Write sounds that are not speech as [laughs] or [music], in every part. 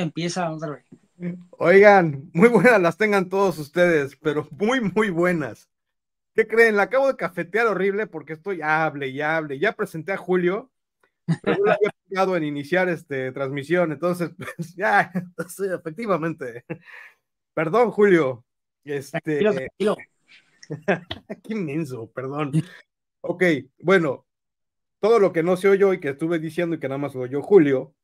empieza otra vez. Oigan, muy buenas las tengan todos ustedes, pero muy, muy buenas. ¿Qué creen? La acabo de cafetear horrible porque estoy hable y hable. Ya presenté a Julio, pero no había [laughs] en iniciar este transmisión, entonces, [laughs] pues ya, [laughs] efectivamente. Perdón, Julio. Este, Qué inmenso, perdón. Ok, bueno, todo lo que no se oyó y que estuve diciendo y que nada más lo oyó Julio,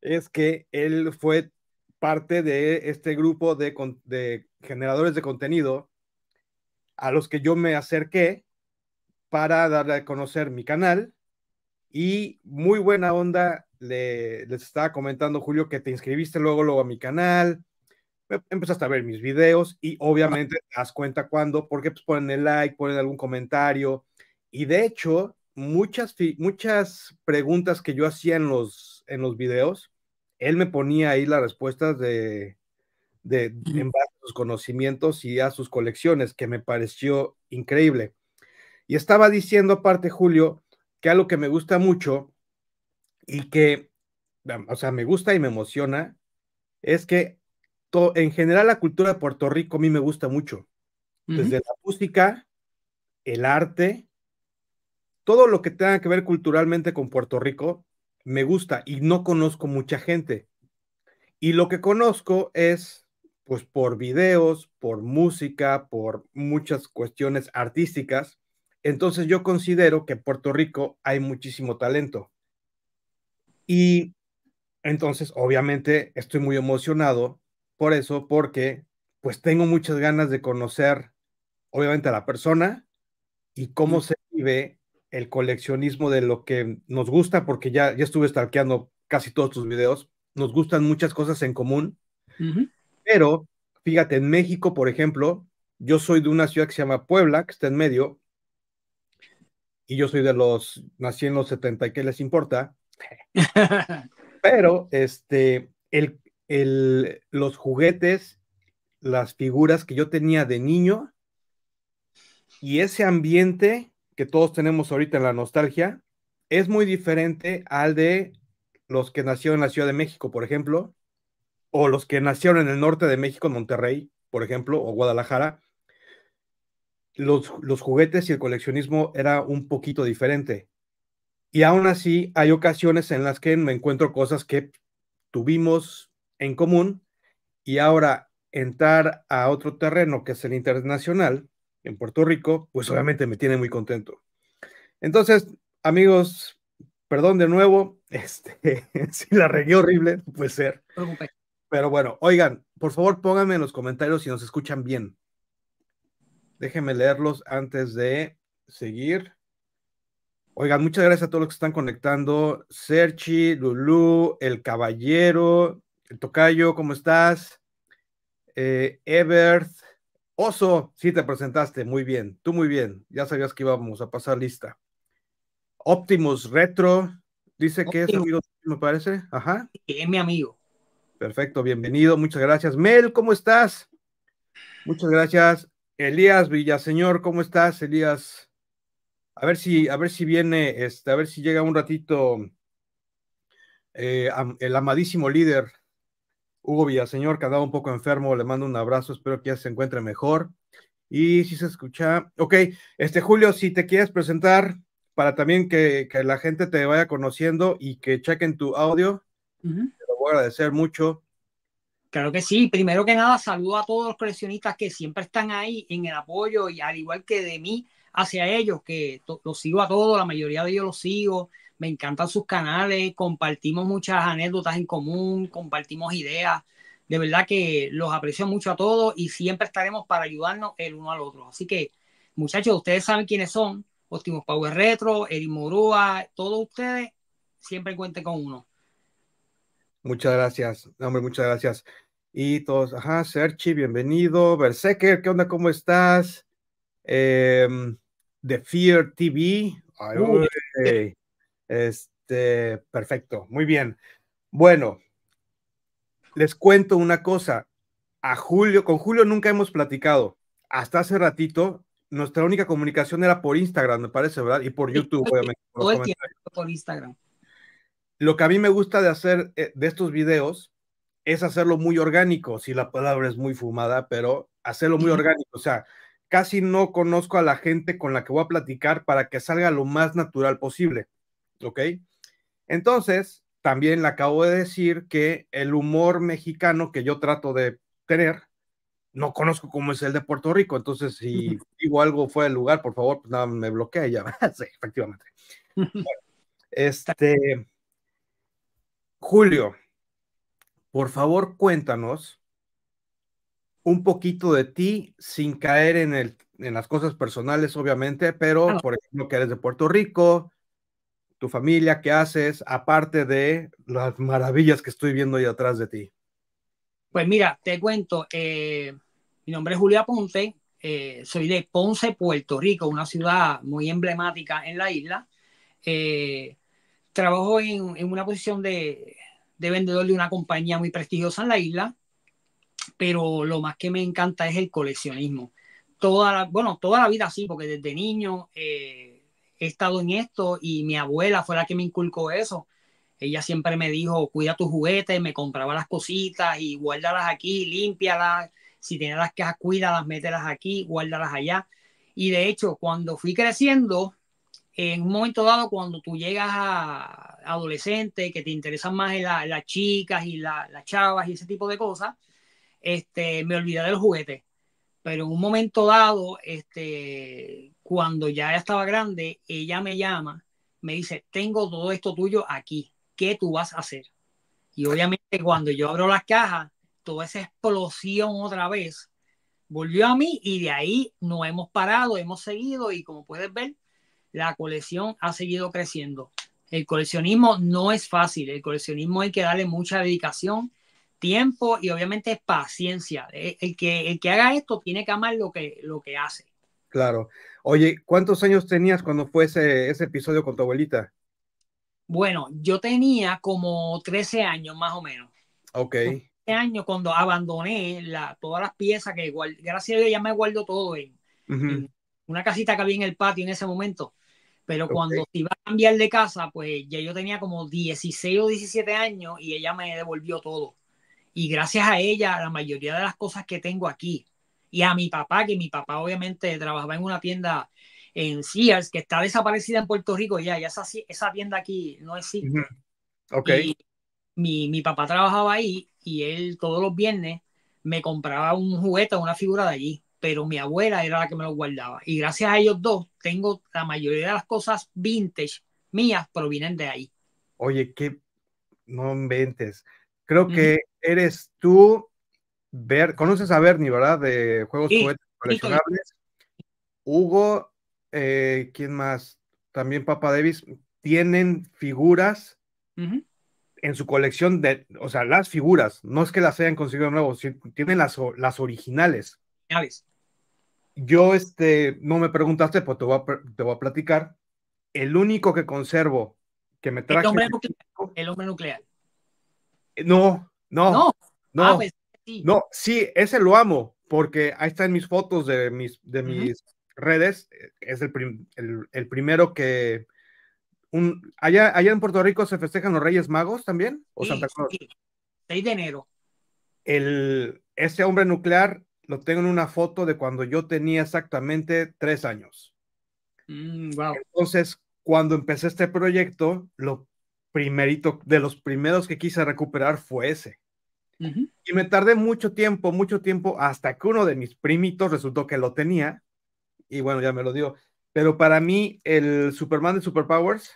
es que él fue parte de este grupo de, generadores de contenido a los que yo me acerqué para darle a conocer mi canal y muy buena onda les estaba comentando Julio que te inscribiste luego luego a mi canal empezaste a ver mis videos y obviamente te das cuenta cuando porque pues ponen el like ponen algún comentario y de hecho muchas muchas preguntas que yo hacía en los en los videos, él me ponía ahí las respuestas de, de, en sus conocimientos y a sus colecciones, que me pareció increíble. Y estaba diciendo aparte, Julio, que algo que me gusta mucho y que, o sea, me gusta y me emociona, es que en general la cultura de Puerto Rico a mí me gusta mucho. Desde la música, el arte, todo lo que tenga que ver culturalmente con Puerto Rico, me gusta y no conozco mucha gente. Y lo que conozco es, pues, por videos, por música, por muchas cuestiones artísticas. Entonces yo considero que Puerto Rico hay muchísimo talento. Y entonces, obviamente, estoy muy emocionado por eso, porque pues tengo muchas ganas de conocer, obviamente, a la persona y cómo se vive el coleccionismo de lo que nos gusta, porque ya, ya estuve stalkeando casi todos tus videos, nos gustan muchas cosas en común, pero fíjate, en México, por ejemplo, yo soy de una ciudad que se llama Puebla, que está en medio, y yo soy de los, nací en los 70, ¿qué les importa? [laughs] pero, este, el, los juguetes, las figuras que yo tenía de niño, y ese ambiente que todos tenemos ahorita en la nostalgia es muy diferente al de los que nacieron en la Ciudad de México, por ejemplo, o los que nacieron en el norte de México, Monterrey, por ejemplo, o Guadalajara. Los, los juguetes y el coleccionismo era un poquito diferente. Y aún así, hay ocasiones en las que me encuentro cosas que tuvimos en común y ahora entrar a otro terreno que es el internacional, en Puerto Rico, pues obviamente me tiene muy contento. Entonces, amigos, perdón de nuevo, [laughs] este, si la regué horrible, puede ser. Pero bueno, oigan, por favor pónganme en los comentarios si nos escuchan bien. Déjenme leerlos antes de seguir. Oigan, muchas gracias a todos los que están conectando. Serchi, Lulu, El Caballero, El Tocayo, ¿cómo estás? Eh, Everth Oso, sí te presentaste muy bien, tú muy bien, ya sabías que íbamos a pasar lista. Optimus Retro, dice que es amigo, me parece, ajá. Es mi amigo. Perfecto, bienvenido, muchas gracias. Mel, ¿cómo estás? Muchas gracias. Elías Villaseñor, ¿cómo estás, Elías? A ver si, a ver si viene, este, a ver si llega un ratito eh, el amadísimo líder Hugo Villaseñor, que andaba un poco enfermo, le mando un abrazo, espero que ya se encuentre mejor. Y si se escucha, ok, este Julio, si te quieres presentar para también que, la gente te vaya conociendo y que chequen tu audio, te lo voy a agradecer mucho. Claro que sí, primero que nada saludo a todos los coleccionistas que siempre están ahí en el apoyo y al igual que de mí hacia ellos, que los sigo a todos, la mayoría de ellos los sigo, me encantan sus canales, compartimos muchas anécdotas en común, compartimos ideas. De verdad que los aprecio mucho a todos y siempre estaremos para ayudarnos el uno al otro. Así que, muchachos, ustedes saben quiénes son. Optimus Power Retro, Eric Morúa, todos ustedes, siempre cuenten con uno. Muchas gracias, hombre, muchas gracias. Y todos, ajá, Serchi, bienvenido. Berserker, ¿qué onda? ¿Cómo estás? Em, The Fear TV. Ay, este, perfecto, muy bien. Bueno, les cuento una cosa. A Julio, con Julio nunca hemos platicado. Hasta hace ratito, nuestra única comunicación era por Instagram, me parece, ¿verdad? Y por YouTube, obviamente. Todo el tiempo por Instagram. Lo que a mí me gusta de hacer eh, de estos videos es hacerlo muy orgánico, si la palabra es muy fumada, pero hacerlo muy orgánico. O sea, casi no conozco a la gente con la que voy a platicar para que salga lo más natural posible. ¿ok? Entonces, también le acabo de decir que el humor mexicano que yo trato de tener, no conozco cómo es el de Puerto Rico, entonces si digo algo fuera el lugar, por favor, pues nada, me bloquea ya. [laughs] sí, efectivamente. este, Julio, por favor, cuéntanos un poquito de ti sin caer en, el, en las cosas personales, obviamente, pero ah. por ejemplo, que eres de Puerto Rico, tu familia, qué haces, aparte de las maravillas que estoy viendo ahí atrás de ti. Pues mira, te cuento, eh, mi nombre es Julia Ponte, eh, soy de Ponce, Puerto Rico, una ciudad muy emblemática en la isla. Eh, trabajo en, una posición de, de, vendedor de una compañía muy prestigiosa en la isla, pero lo más que me encanta es el coleccionismo. Toda la, bueno, toda la vida sí, porque desde niño... Eh, he estado en esto y mi abuela fue la que me inculcó eso. Ella siempre me dijo, cuida tus juguetes, me compraba las cositas y guárdalas aquí, límpialas. Si tienes las cajas, cuídalas, mételas aquí, guárdalas allá. Y de hecho, cuando fui creciendo, en un momento dado, cuando tú llegas a adolescente, que te interesan más las chicas y las chavas y ese tipo de cosas, este, me olvidé de los juguetes. Pero en un momento dado, este, cuando ya estaba grande, ella me llama, me dice, tengo todo esto tuyo aquí, ¿qué tú vas a hacer? Y obviamente cuando yo abro las cajas, toda esa explosión otra vez volvió a mí y de ahí no hemos parado, hemos seguido y como puedes ver, la colección ha seguido creciendo. El coleccionismo no es fácil, el coleccionismo hay que darle mucha dedicación, tiempo y obviamente paciencia. E, el, que, el que haga esto tiene que amar lo que, lo que hace. Claro. Oye, ¿cuántos años tenías cuando fue ese, ese episodio con tu abuelita? Bueno, yo tenía como 13 años más o menos. Ok. 13 años cuando abandoné la, todas las piezas que, gracias a Dios, ya me guardo todo en, una casita que había en el patio en ese momento. Pero cuando se iba a cambiar de casa, pues ya yo tenía como 16 o 17 años y ella me devolvió todo. Y gracias a ella, la mayoría de las cosas que tengo aquí, y a mi papá, que mi papá obviamente trabajaba en una tienda en Sears, que está desaparecida en Puerto Rico ya, esa, esa tienda aquí no existe. Ok. mi, mi papá trabajaba ahí y él todos los viernes me compraba un juguete, una figura de allí, pero mi abuela era la que me lo guardaba. Y gracias a ellos dos, tengo la mayoría de las cosas vintage mías provienen de ahí. Oye, que no inventes. Creo que eres tú conoces a Bernie, ¿verdad? De juegos coleccionables. Hugo, eh, ¿quién más? También Papa Davis, tienen figuras en su colección de, o sea, las figuras, no es que las hayan conseguido nuevos, tienen las, las originales. Yo, este, no me preguntaste, pues te voy a, te voy a platicar. El único que conservo que me traje. El hombre nuclear. Eh, no, no. No. Ah, pues, no, sí, ese lo amo, porque ahí están mis fotos de mis, de mis redes. Eh, es el, primero que. Un, allá, en Puerto Rico se festejan los Reyes Magos también, o Santa Claus. 6 de enero. El, ese hombre nuclear lo tengo en una foto de cuando yo tenía exactamente tres años. wow. Mm, Entonces, cuando empecé este proyecto, lo primerito, de los primeros que quise recuperar fue ese. Y me tardé mucho tiempo, mucho tiempo, hasta que uno de mis primitos resultó que lo tenía. Y bueno, ya me lo dio. Pero para mí, el Superman de Superpowers,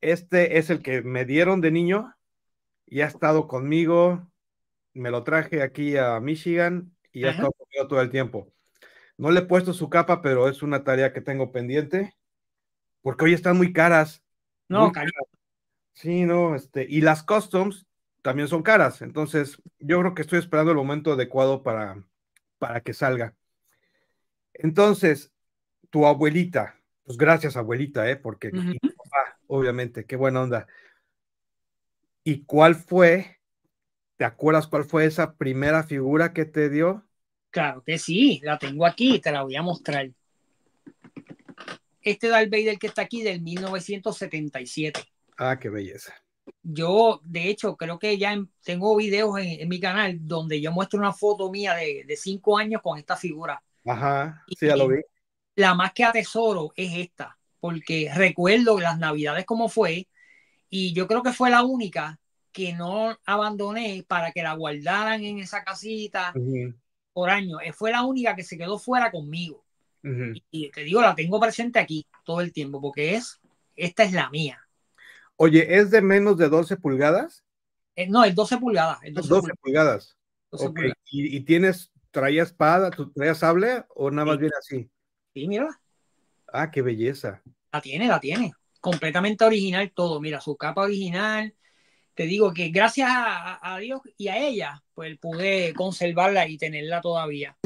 este es el que me dieron de niño y ha estado conmigo. Me lo traje aquí a Michigan y ha estado conmigo todo el tiempo. No le he puesto su capa, pero es una tarea que tengo pendiente porque hoy están muy caras. No, Sí, no, este, y las customs también son caras. Entonces, yo creo que estoy esperando el momento adecuado para, para que salga. Entonces, tu abuelita, pues gracias abuelita, ¿eh? porque obviamente, qué buena onda. ¿Y cuál fue? ¿Te acuerdas cuál fue esa primera figura que te dio? Claro que sí, la tengo aquí, te la voy a mostrar. Este Darth del que está aquí del 1977. Ah, qué belleza yo, de hecho, creo que ya tengo videos en, mi canal donde yo muestro una foto mía de, cinco años con esta figura. Ajá, sí, ya lo vi. La más que atesoro es esta, porque recuerdo las navidades como fue, y yo creo que fue la única que no abandoné para que la guardaran en esa casita por años. Eh, fue la única que se quedó fuera conmigo. Y te digo, la tengo presente aquí todo el tiempo, porque es, esta es la mía. Oye, ¿es de menos de 12 pulgadas? Eh, no, es 12 pulgadas. Es 12, pulgadas. ¿Y, tienes, traía espada, ¿tú traías sable o nada más bien así? Sí, mira. Ah, qué belleza. La tiene, la tiene. Completamente original todo. Mira, su capa original. Te digo que gracias a, Dios y a ella, pues pude conservarla y tenerla todavía.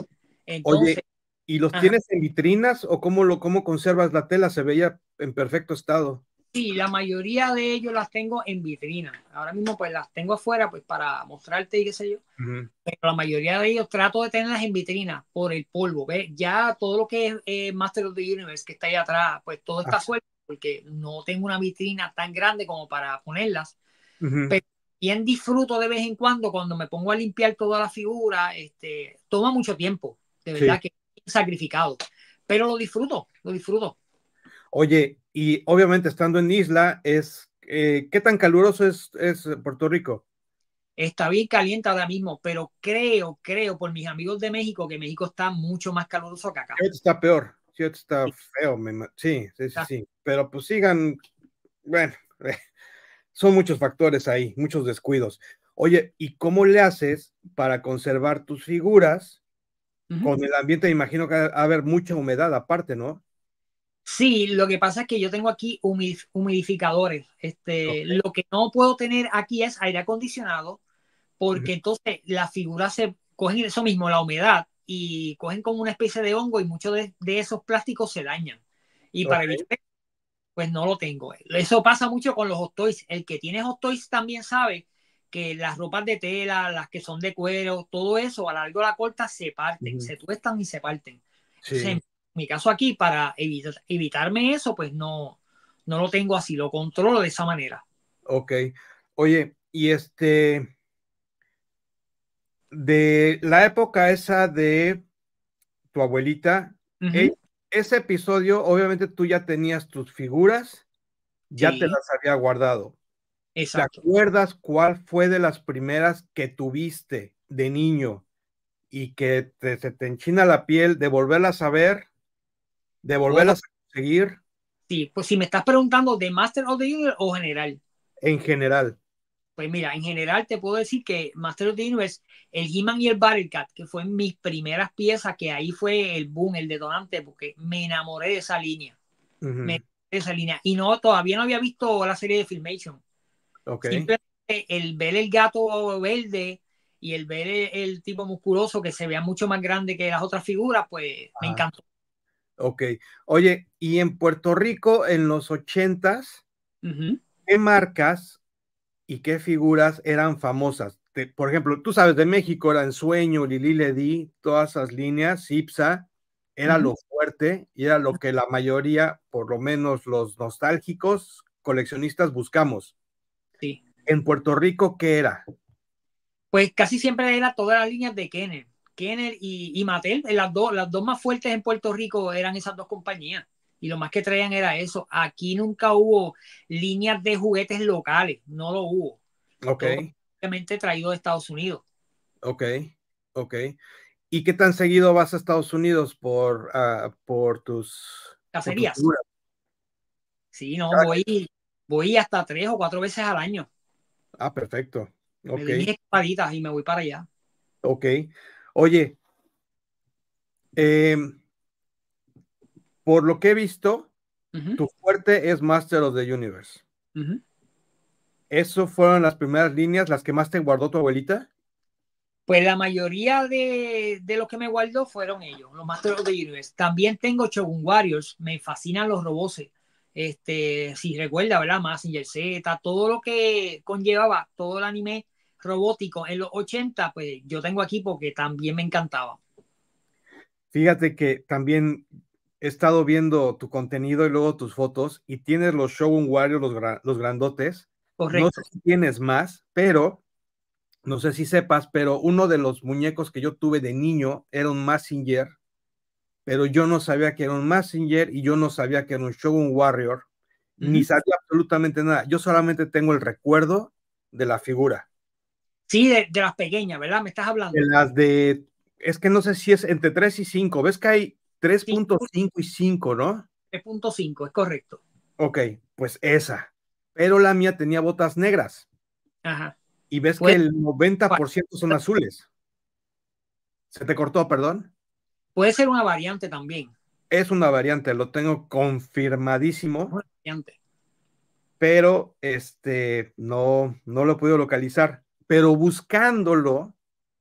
Oye, ¿y los tienes en vitrinas o cómo lo cómo conservas la tela? Se veía en perfecto estado sí, la mayoría de ellos las tengo en vitrina. Ahora mismo pues las tengo afuera pues para mostrarte y qué sé yo. Pero la mayoría de ellos trato de tenerlas en vitrina por el polvo. Ya todo lo que es eh, Master of the Universe que está ahí atrás, pues todo está suelto porque no tengo una vitrina tan grande como para ponerlas. Pero bien disfruto de vez en cuando cuando me pongo a limpiar toda la figura. Este, toma mucho tiempo, de verdad que es sacrificado. Pero lo disfruto, lo disfruto. Oye, y obviamente estando en isla, es eh, ¿qué tan caluroso es, es Puerto Rico? Está bien caliente ahora mismo, pero creo, creo, por mis amigos de México, que México está mucho más caluroso que acá. Está peor, sí, está feo, sí, sí, sí, Pero pues sigan, bueno, [laughs] son muchos factores ahí, muchos descuidos. Oye, ¿y cómo le haces para conservar tus figuras? Con el ambiente, imagino que va a haber mucha humedad aparte, ¿no? Sí, lo que pasa es que yo tengo aquí humidificadores. Este, Lo que no puedo tener aquí es aire acondicionado, porque entonces las figuras se cogen eso mismo, la humedad, y cogen como una especie de hongo y muchos de, esos plásticos se dañan. Y para evitar pues no lo tengo. Eso pasa mucho con los hot toys. El que tiene hot toys también sabe que las ropas de tela, las que son de cuero, todo eso a largo de la corta se parten, se tuestan y se parten mi caso aquí, para evitarme eso, pues no, no lo tengo así, lo controlo de esa manera. Ok. Oye, y este, de la época esa de tu abuelita, e-, ese episodio, obviamente tú ya tenías tus figuras, ya te las había guardado. ¿Te acuerdas cuál fue de las primeras que tuviste de niño y que se te enchina la piel de volverlas a ver de a conseguir. Sí, pues si me estás preguntando de Master of the Universe o general. En general. Pues mira, en general te puedo decir que Master of the Universe, el He-Man y el Cat, que fue mis primeras piezas, que ahí fue el boom, el detonante, porque me enamoré de esa línea. Me enamoré de esa línea. Y no, todavía no había visto la serie de Filmation. Okay. Simplemente el ver el gato verde y el ver el, tipo musculoso que se vea mucho más grande que las otras figuras, pues me ah. encantó. Ok. Oye, y en Puerto Rico, en los ochentas, ¿qué marcas y qué figuras eran famosas? por ejemplo, tú sabes, de México era Ensueño, Lili Ledi, todas esas líneas, Ipsa, era lo fuerte y era lo que la mayoría, por lo menos los nostálgicos coleccionistas, buscamos. Sí. En Puerto Rico, ¿qué era? Pues casi siempre era toda la línea de Kenner Kenner y, Matel, eh, las dos, las dos más fuertes en Puerto Rico eran esas dos compañías. Y lo más que traían era eso. Aquí nunca hubo líneas de juguetes locales, no lo hubo. Ok. Obviamente traído de Estados Unidos. Ok, ok. ¿Y qué tan seguido vas a Estados Unidos por, ah, por tus cacerías? sí, no, ah, voy, voy hasta tres o cuatro veces al año. Ah, perfecto. mis espaditas y me voy para allá. Ok. Oye, em, por lo que he visto, tu fuerte es Master of the Universe. ¿Esas ¿Eso fueron las primeras líneas, las que más te guardó tu abuelita? Pues la mayoría de, de los que me guardó fueron ellos, los Master of the Universe. También tengo Shogun Warriors, me fascinan los robots. Este, si recuerda, ¿verdad? Massinger Z, todo lo que conllevaba, todo el anime robótico en los 80, pues yo tengo aquí porque también me encantaba. Fíjate que también he estado viendo tu contenido y luego tus fotos y tienes los Shogun Warriors, los, los grandotes. Correcto. No sé si tienes más, pero no sé si sepas, pero uno de los muñecos que yo tuve de niño era un Massinger, pero yo no sabía que era un Massinger y yo no sabía que era un Shogun Warrior, ni sabía absolutamente nada. Yo solamente tengo el recuerdo de la figura. Sí, de, las pequeñas, ¿verdad? Me estás hablando. De las de, es que no sé si es entre 3 y 5. ¿Ves que hay 3.5 y 5, no? 3.5, es correcto. Ok, pues esa. Pero la mía tenía botas negras. Ajá. Y ves que pues, el 90% pues, son azules. Se te cortó, perdón. Puede ser una variante también. Es una variante, lo tengo confirmadísimo. variante. Pero este no, no lo he podido localizar pero buscándolo,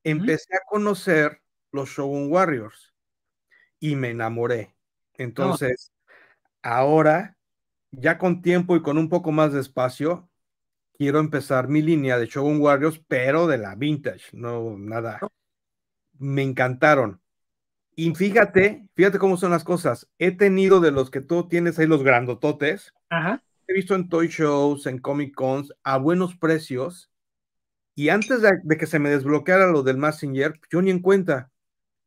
empecé a conocer los Shogun Warriors y me enamoré. Entonces, ahora, ya con tiempo y con un poco más de espacio, quiero empezar mi línea de Shogun Warriors, pero de la vintage, no nada. Me encantaron. Y fíjate, fíjate cómo son las cosas. He tenido de los que tú tienes ahí los grandototes. He visto en toy shows, en comic cons, a buenos precios y antes de, que se me desbloqueara lo del Messenger, yo ni en cuenta.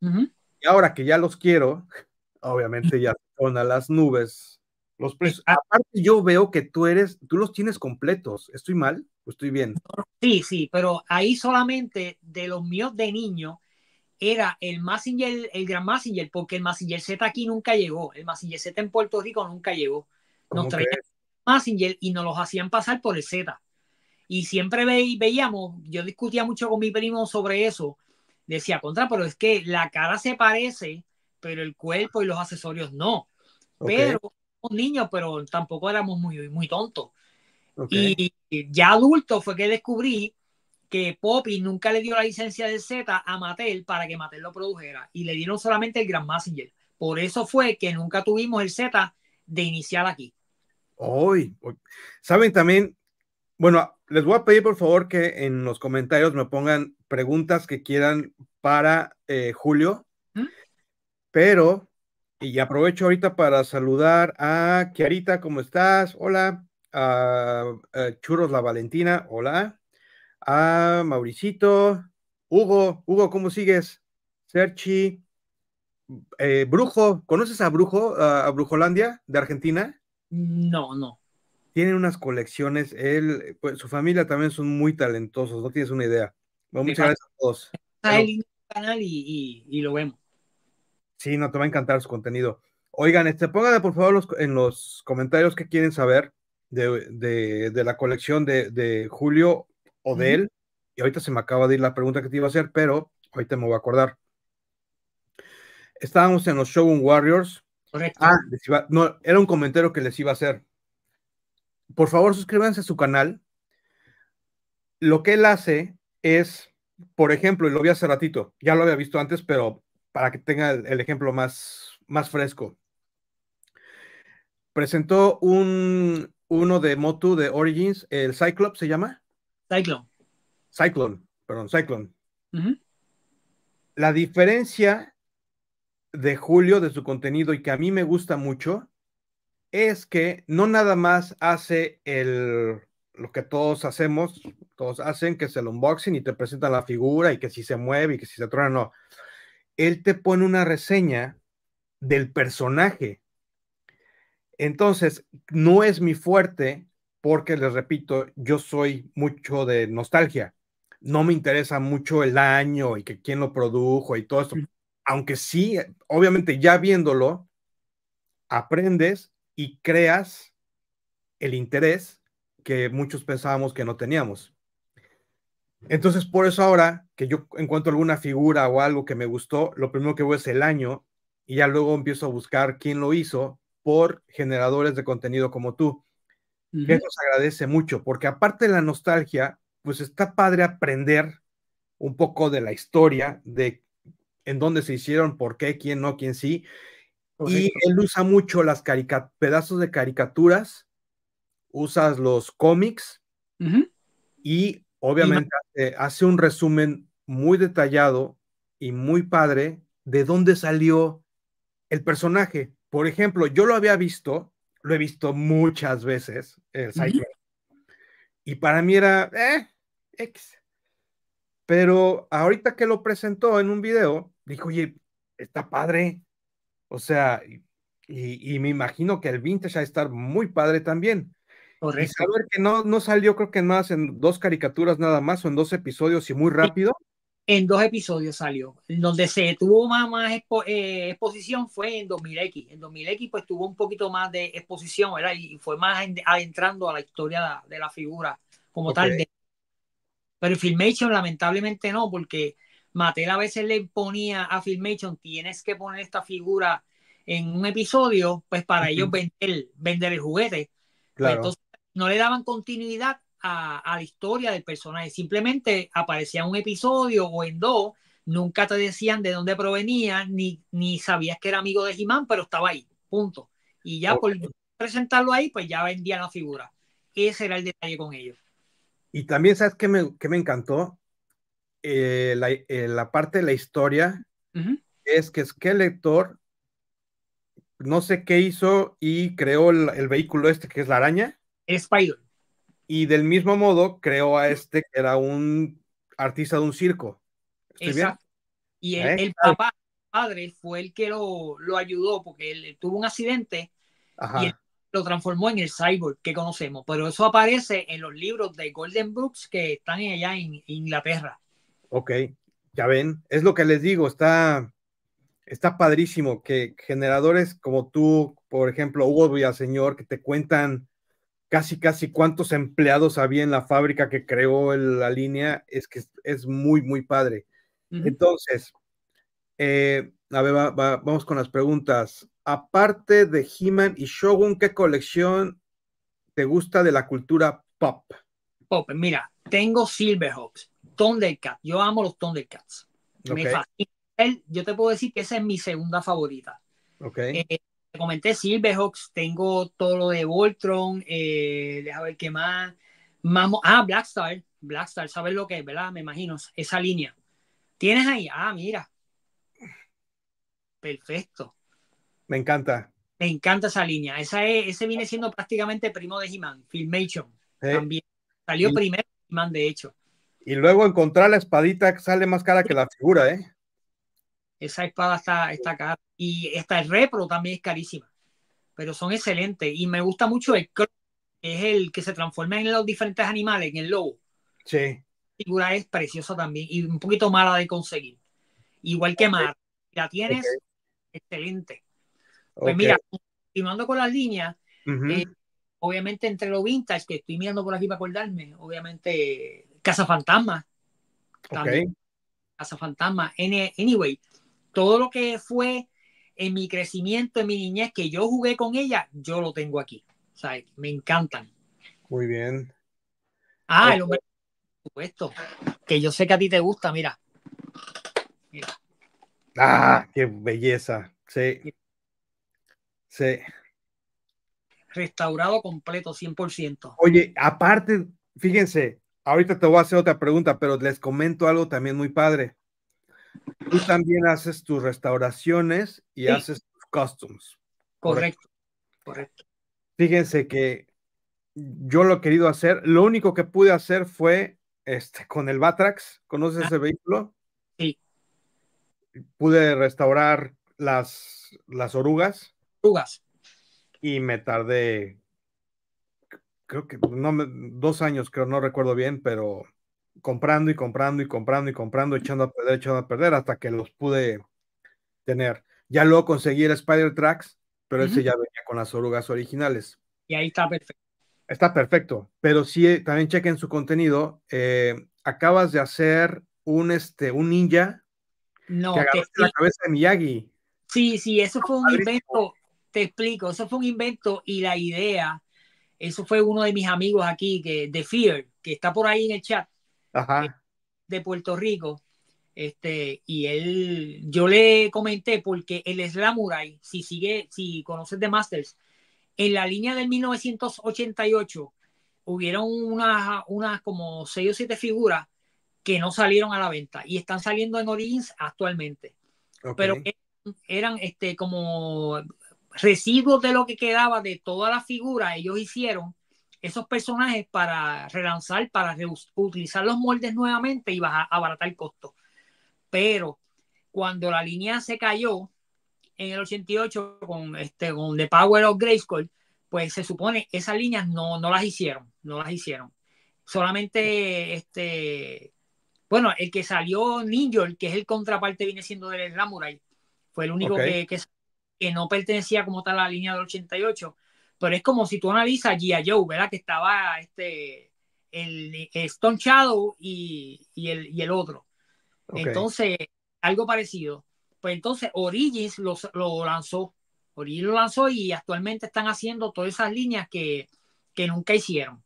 Y ahora que ya los quiero, [laughs] obviamente ya [laughs] son a las nubes los ah. Aparte, yo veo que tú eres, tú los tienes completos. ¿Estoy mal o estoy bien? Sí, sí, pero ahí solamente de los míos de niño era el Messenger, el Gran Messenger, porque el Messenger Z aquí nunca llegó. El Messenger Z en Puerto Rico nunca llegó. Nos traían Messenger y nos los hacían pasar por el Z. Y siempre veíamos, yo discutía mucho con mi primo sobre eso. Decía, contra, pero es que la cara se parece, pero el cuerpo y los accesorios no. Pero un niño, pero tampoco éramos muy, muy tontos. Y ya adulto fue que descubrí que Poppy nunca le dio la licencia del Z a Mattel para que Mattel lo produjera y le dieron solamente el Grand Messenger. Por eso fue que nunca tuvimos el Z de iniciar aquí. Hoy, ¿saben también? Bueno, les voy a pedir por favor que en los comentarios me pongan preguntas que quieran para eh, Julio. ¿Mm? Pero, y aprovecho ahorita para saludar a Kiarita, ¿cómo estás? Hola. A, eh, Churros la Valentina, hola. A Mauricito, Hugo, Hugo, ¿cómo sigues? Serchi, eh, Brujo, ¿conoces a Brujo, a Brujolandia de Argentina? No, no. Tiene unas colecciones, él, pues, su familia también son muy talentosos, no tienes una idea. muchas gracias a todos. canal y, lo vemos. Sí, no, te va a encantar su contenido. Oigan, este, pónganle por favor en los comentarios qué quieren saber de, la colección de, Julio o de él. Y ahorita se me acaba de ir la pregunta que te iba a hacer, pero ahorita me voy a acordar. Estábamos en los Shogun Warriors. Correcto. Ah, no, era un comentario que les iba a hacer por favor suscríbanse a su canal. Lo que él hace es, por ejemplo, y lo vi hace ratito, ya lo había visto antes, pero para que tenga el, ejemplo más, más fresco. Presentó un, uno de Motu de Origins, el Cyclops se llama. Cyclone. Cyclone, perdón, Cyclone. La diferencia de Julio, de su contenido, y que a mí me gusta mucho, es que no nada más hace el, lo que todos hacemos, todos hacen, que se el unboxing y te presentan la figura y que si se mueve y que si se truena, no. Él te pone una reseña del personaje. Entonces, no es mi fuerte porque, les repito, yo soy mucho de nostalgia. No me interesa mucho el año y que quién lo produjo y todo eso. Aunque sí, obviamente ya viéndolo, aprendes y creas el interés que muchos pensábamos que no teníamos. Entonces, por eso ahora que yo encuentro alguna figura o algo que me gustó, lo primero que veo es el año y ya luego empiezo a buscar quién lo hizo por generadores de contenido como tú. Eso nos agradece mucho, porque aparte de la nostalgia, pues está padre aprender un poco de la historia, de en dónde se hicieron, por qué, quién no, quién sí, y él usa mucho las pedazos de caricaturas, usas los cómics y obviamente hace, un resumen muy detallado y muy padre de dónde salió el personaje. Por ejemplo, yo lo había visto, lo he visto muchas veces, el y para mí era, eh, X. Pero ahorita que lo presentó en un video, dijo, oye, está padre, o sea, y, y me imagino que el vintage va a estar muy padre también. Correcto. que no, no salió, creo que más en dos caricaturas nada más, o en dos episodios y muy rápido. En dos episodios salió. Donde se tuvo más, más eh, exposición fue en 2000X. En 2000X pues tuvo un poquito más de exposición, ¿verdad? Y fue más adentrando a la historia de la figura como tal. De... Pero el Filmation lamentablemente no, porque Mattel a veces le ponía a Filmation, tienes que poner esta figura en un episodio, pues para ellos vender, el juguete. Pues, entonces no le daban continuidad a, la historia del personaje, simplemente aparecía un episodio o en dos, nunca te decían de dónde provenía, ni, sabías que era amigo de Jimán, pero estaba ahí, punto. Y ya por presentarlo ahí, pues ya vendían la figura. Ese era el detalle con ellos. Y también, ¿sabes que me encantó? Eh, eh, la, parte de la historia es que es que lector no sé qué hizo y creó el, vehículo este que es la araña. Spider. Y del mismo modo creó a este que era un artista de un circo. Y el, ¿Eh? ah. papá, padre, fue el que lo, ayudó porque él tuvo un accidente y lo transformó en el cyborg que conocemos. Pero eso aparece en los libros de Golden Brooks que están allá en Inglaterra. Ok, ya ven, es lo que les digo, está, está padrísimo que generadores como tú, por ejemplo, Hugo Villaseñor, que te cuentan casi, casi cuántos empleados había en la fábrica que creó la línea, es que es muy, muy padre. Entonces, eh, a ver, vamos con las preguntas. Aparte de He-Man y Shogun, ¿qué colección te gusta de la cultura pop? Pop, mira, tengo Silverhawks, Thundercats. Yo amo los Thundercats. Me fascina. yo te puedo decir que esa es mi segunda favorita. Okay. Eh, te comenté Silverhawks, tengo todo lo de Voltron, eh, deja ver qué más. Mamo, ah, Blackstar, Blackstar, ¿sabes lo que es, verdad? Me imagino, esa línea. ¿Tienes ahí? Ah, mira. Perfecto. Me encanta. Me encanta esa línea. Esa es, ese viene siendo prácticamente primo de He-Man, Filmation. Eh, también. Salió primero He-Man, de hecho. Y luego encontrar la espadita sale más cara que la figura, ¿eh? Esa espada está, está cara. Y esta el repro también es carísima. Pero son excelentes. Y me gusta mucho el que es el que se transforma en los diferentes animales, en el lobo. Sí. La figura es preciosa también y un poquito mala de conseguir. Igual que más. La tienes, excelente. Pues mira, continuando con las líneas, eh, obviamente entre los vintage que estoy mirando por aquí para acordarme, obviamente Casa Fantasma. Casa Fantasma. Anyway, todo lo que fue en mi crecimiento, en mi niñez, que yo jugué con ella, yo lo tengo aquí. O sea, me encantan. Muy bien. Ah, el hombre, por supuesto. Que yo sé que a ti te gusta, mira. mira. Ah, qué belleza. Sí. Sí. Restaurado completo, 100%. Oye, aparte, fíjense, ahorita te voy a hacer otra pregunta, pero les comento algo también muy padre. Tú también haces tus restauraciones y haces tus costumes. Correcto, correcto. Fíjense que yo lo he querido hacer, lo único que pude hacer fue este, con el Batrax, ¿conoces ah. ese vehículo? Sí. Pude restaurar las, las orugas. Orugas. Y me tardé creo que no dos años, creo, no recuerdo bien, pero comprando y comprando y comprando y comprando, echando a perder, echando a perder, hasta que los pude tener. Ya luego conseguí el Spider Tracks, pero ese ya venía con las orugas originales. Y ahí está perfecto. Está perfecto, pero sí, también chequen su contenido. Eh, acabas de hacer un, este, un ninja. No, que la cabeza de Miyagi. Sí, sí, eso fue un invento. Te explico, eso fue un invento y la idea eso fue uno de mis amigos aquí, que, de Fear, que está por ahí en el chat, eh, de Puerto Rico. Este, y él, yo le comenté porque el Slamurai, si sigue, si conoces de Masters, en la línea del 1988 hubieron unas, como seis o siete figuras que no salieron a la venta y están saliendo en Origins actualmente. Pero eran, eran, este, como residuos de lo que quedaba de toda la figura, ellos hicieron esos personajes para relanzar, para utilizar los moldes nuevamente y bajar, abaratar el costo. Pero cuando la línea se cayó en el 88 con, este, con The Power of Grayskull, pues se supone esas líneas no, no las hicieron, no las hicieron. Solamente este, bueno, el que salió Ninja, que es el contraparte, viene siendo del Samurai. Fue el único que, que, no pertenecía como tal a la línea del 88. Pero es como si tú analizas G.I. Joe, ¿verdad? Que estaba este, el, estonchado y, el, otro. Entonces, algo parecido. Pues entonces Origins lo, lo, lanzó. Origins lo lanzó y actualmente están haciendo todas esas líneas que, que nunca hicieron.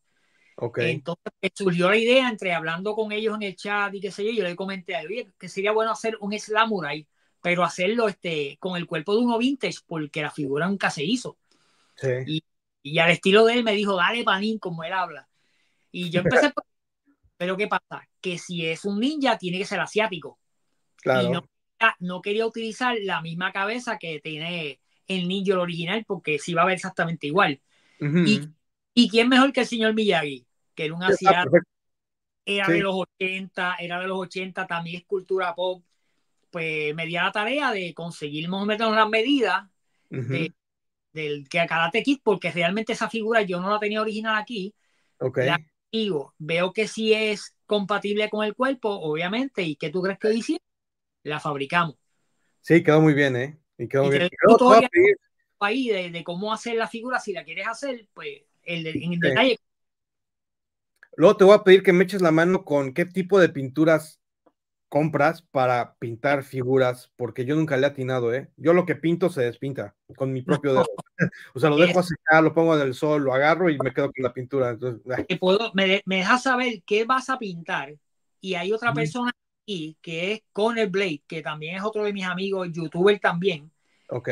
Ok Entonces eh, surgió la idea entre hablando con ellos en el chat y que sé yo, le comenté que sería bueno hacer un Slamurai pero hacerlo este, con el cuerpo de uno vintage, porque la figura nunca se hizo. Y, al estilo de él me dijo, dale panín, como él habla. Y yo empecé, [laughs] pero ¿qué pasa? Que si es un ninja, tiene que ser asiático. Claro. Y no, quería utilizar la misma cabeza que tiene el ninja original, porque si va a ver exactamente igual. y, quién mejor que el señor Miyagi? Que era un asiático. Era de los 80, era de los 80, también es cultura pop pues me di la tarea de conseguir más o menos las medidas de, del que Karate Kid, porque realmente esa figura yo no la tenía original aquí. Okay. La digo, veo que si es compatible con el cuerpo, obviamente, y que tú crees que hicimos, la fabricamos. Sí, quedó muy bien, ¿eh? Y quedó muy bien. Ahí de, cómo hacer la figura, si la quieres hacer, pues el en detalle. Luego te voy a pedir que me eches la mano con qué tipo de pinturas compras para pintar figuras, porque yo nunca le he atinado, ¿eh? Yo lo que pinto se despinta con mi propio dedo. [laughs] [laughs] o sea, lo dejo así lo pongo en el sol, lo agarro y me quedo con la pintura. Entonces, puedo, me, me dejas saber qué vas a pintar y hay otra persona aquí que es el Blade, que también es otro de mis amigos, youtuber también. Eh, ok.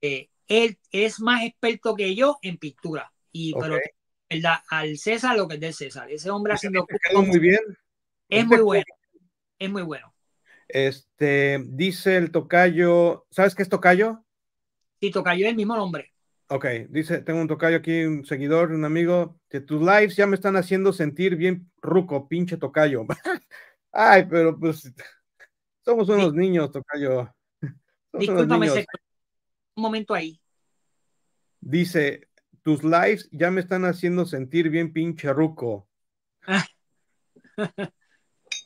Eh, él es más experto que yo en pintura. Y pero ¿verdad? al César lo que es del César. Ese hombre Muy bien. Es muy bueno es muy bueno. Este, dice el tocayo, ¿sabes qué es tocayo? Sí, tocayo es el mismo nombre. Ok, dice, tengo un tocayo aquí, un seguidor, un amigo, que tus lives ya me están haciendo sentir bien ruco, pinche tocayo. [laughs] Ay, pero pues somos unos niños, tocayo. Disculpame, un momento ahí. Dice, tus lives ya me están haciendo sentir bien pinche ruco. [laughs]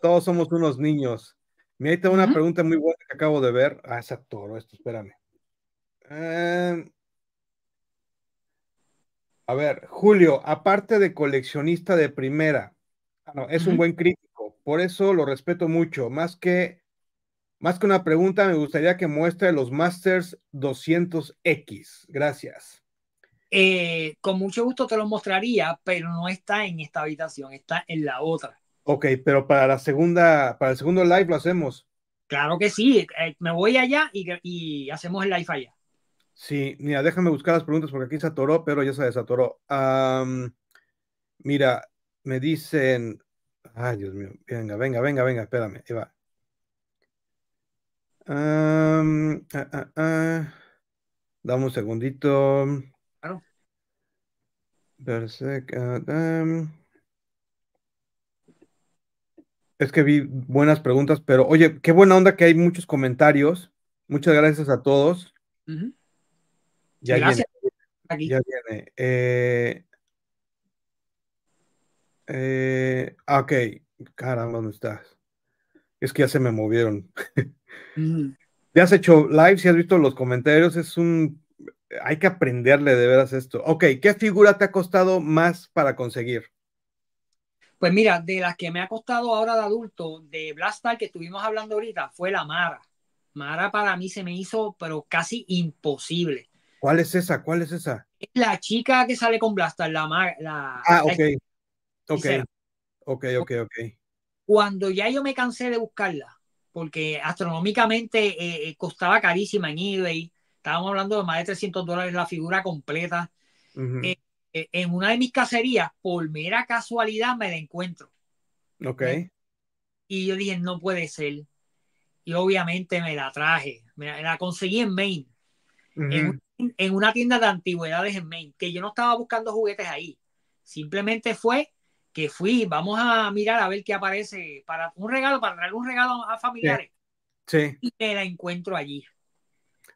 Todos somos unos niños. Me ahí una pregunta muy buena que acabo de ver. Ah, es toro esto, espérame. Em, a ver, Julio, aparte de coleccionista de primera, ah, es un buen crítico, por eso lo respeto mucho. Más que, más que una pregunta, me gustaría que muestre los Masters 200X. Gracias. Eh, con mucho gusto te lo mostraría, pero no está en esta habitación, está en la otra. Ok, pero para la segunda, para el segundo live lo hacemos. Claro que sí, eh, me voy allá y, hacemos el live allá. Sí, mira, déjame buscar las preguntas porque aquí se atoró, pero ya se desatoró. mira, me dicen. Ay, Dios mío, venga, venga, venga, venga, espérame, Eva. Ah, ah, ah. Dame un segundito. Claro. Es que vi buenas preguntas, pero oye, qué buena onda que hay muchos comentarios. Muchas gracias a todos. Pues ya viene. Ya eh. eh, ah, viene. ok, caramba, ¿dónde estás? Es que ya se me movieron. Ya [laughs] has hecho live, si has visto los comentarios, es un... Hay que aprenderle de veras esto. Ok, ¿qué figura te ha costado más para conseguir? Pues mira, de las que me ha costado ahora de adulto, de Blastar que estuvimos hablando ahorita, fue la Mara. Mara para mí se me hizo, pero casi imposible. ¿Cuál es esa? ¿Cuál es esa? La chica que sale con Blastar, la Mara. La, ah, ok. Ok, ok, ok, Cuando ya yo me cansé de buscarla, porque astronómicamente eh, eh, costaba carísima en eBay, estábamos hablando de más de 300 dólares la figura completa. Eh, en una de mis cacerías, por mera casualidad, me la encuentro. Ok. Y yo dije, no puede ser. Y obviamente me la traje, me la, conseguí en Maine, en, una tienda de antigüedades en Maine, que yo no estaba buscando juguetes ahí. Simplemente fue que fui, vamos a mirar a ver qué aparece para un regalo, para traer un regalo a familiares. Sí. sí. Y me la encuentro allí.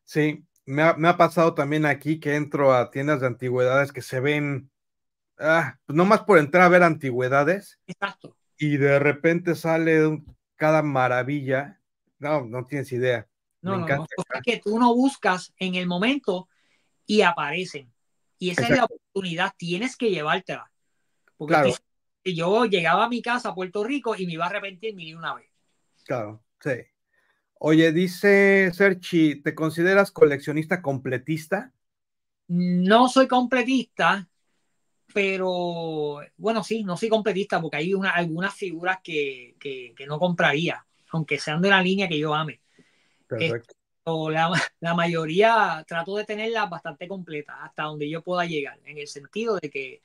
Sí, me ha, pasado también aquí que entro a tiendas de antigüedades que se ven, no ah, más pues nomás por entrar a ver antigüedades. Y de repente sale cada maravilla. No, no tienes idea. que tú no buscas en el momento y aparecen. Y esa es la oportunidad, tienes que llevártela. Porque yo llegaba a mi casa a Puerto Rico y me iba a arrepentir mil una vez. Claro, sí. Oye, dice Serchi, ¿te consideras coleccionista completista? No soy completista, pero bueno, sí, no soy completista porque hay algunas figuras que, que, no compraría, aunque sean de la línea que yo ame. Perfecto. la, mayoría trato de tenerla bastante completa, hasta donde yo pueda llegar, en el sentido de que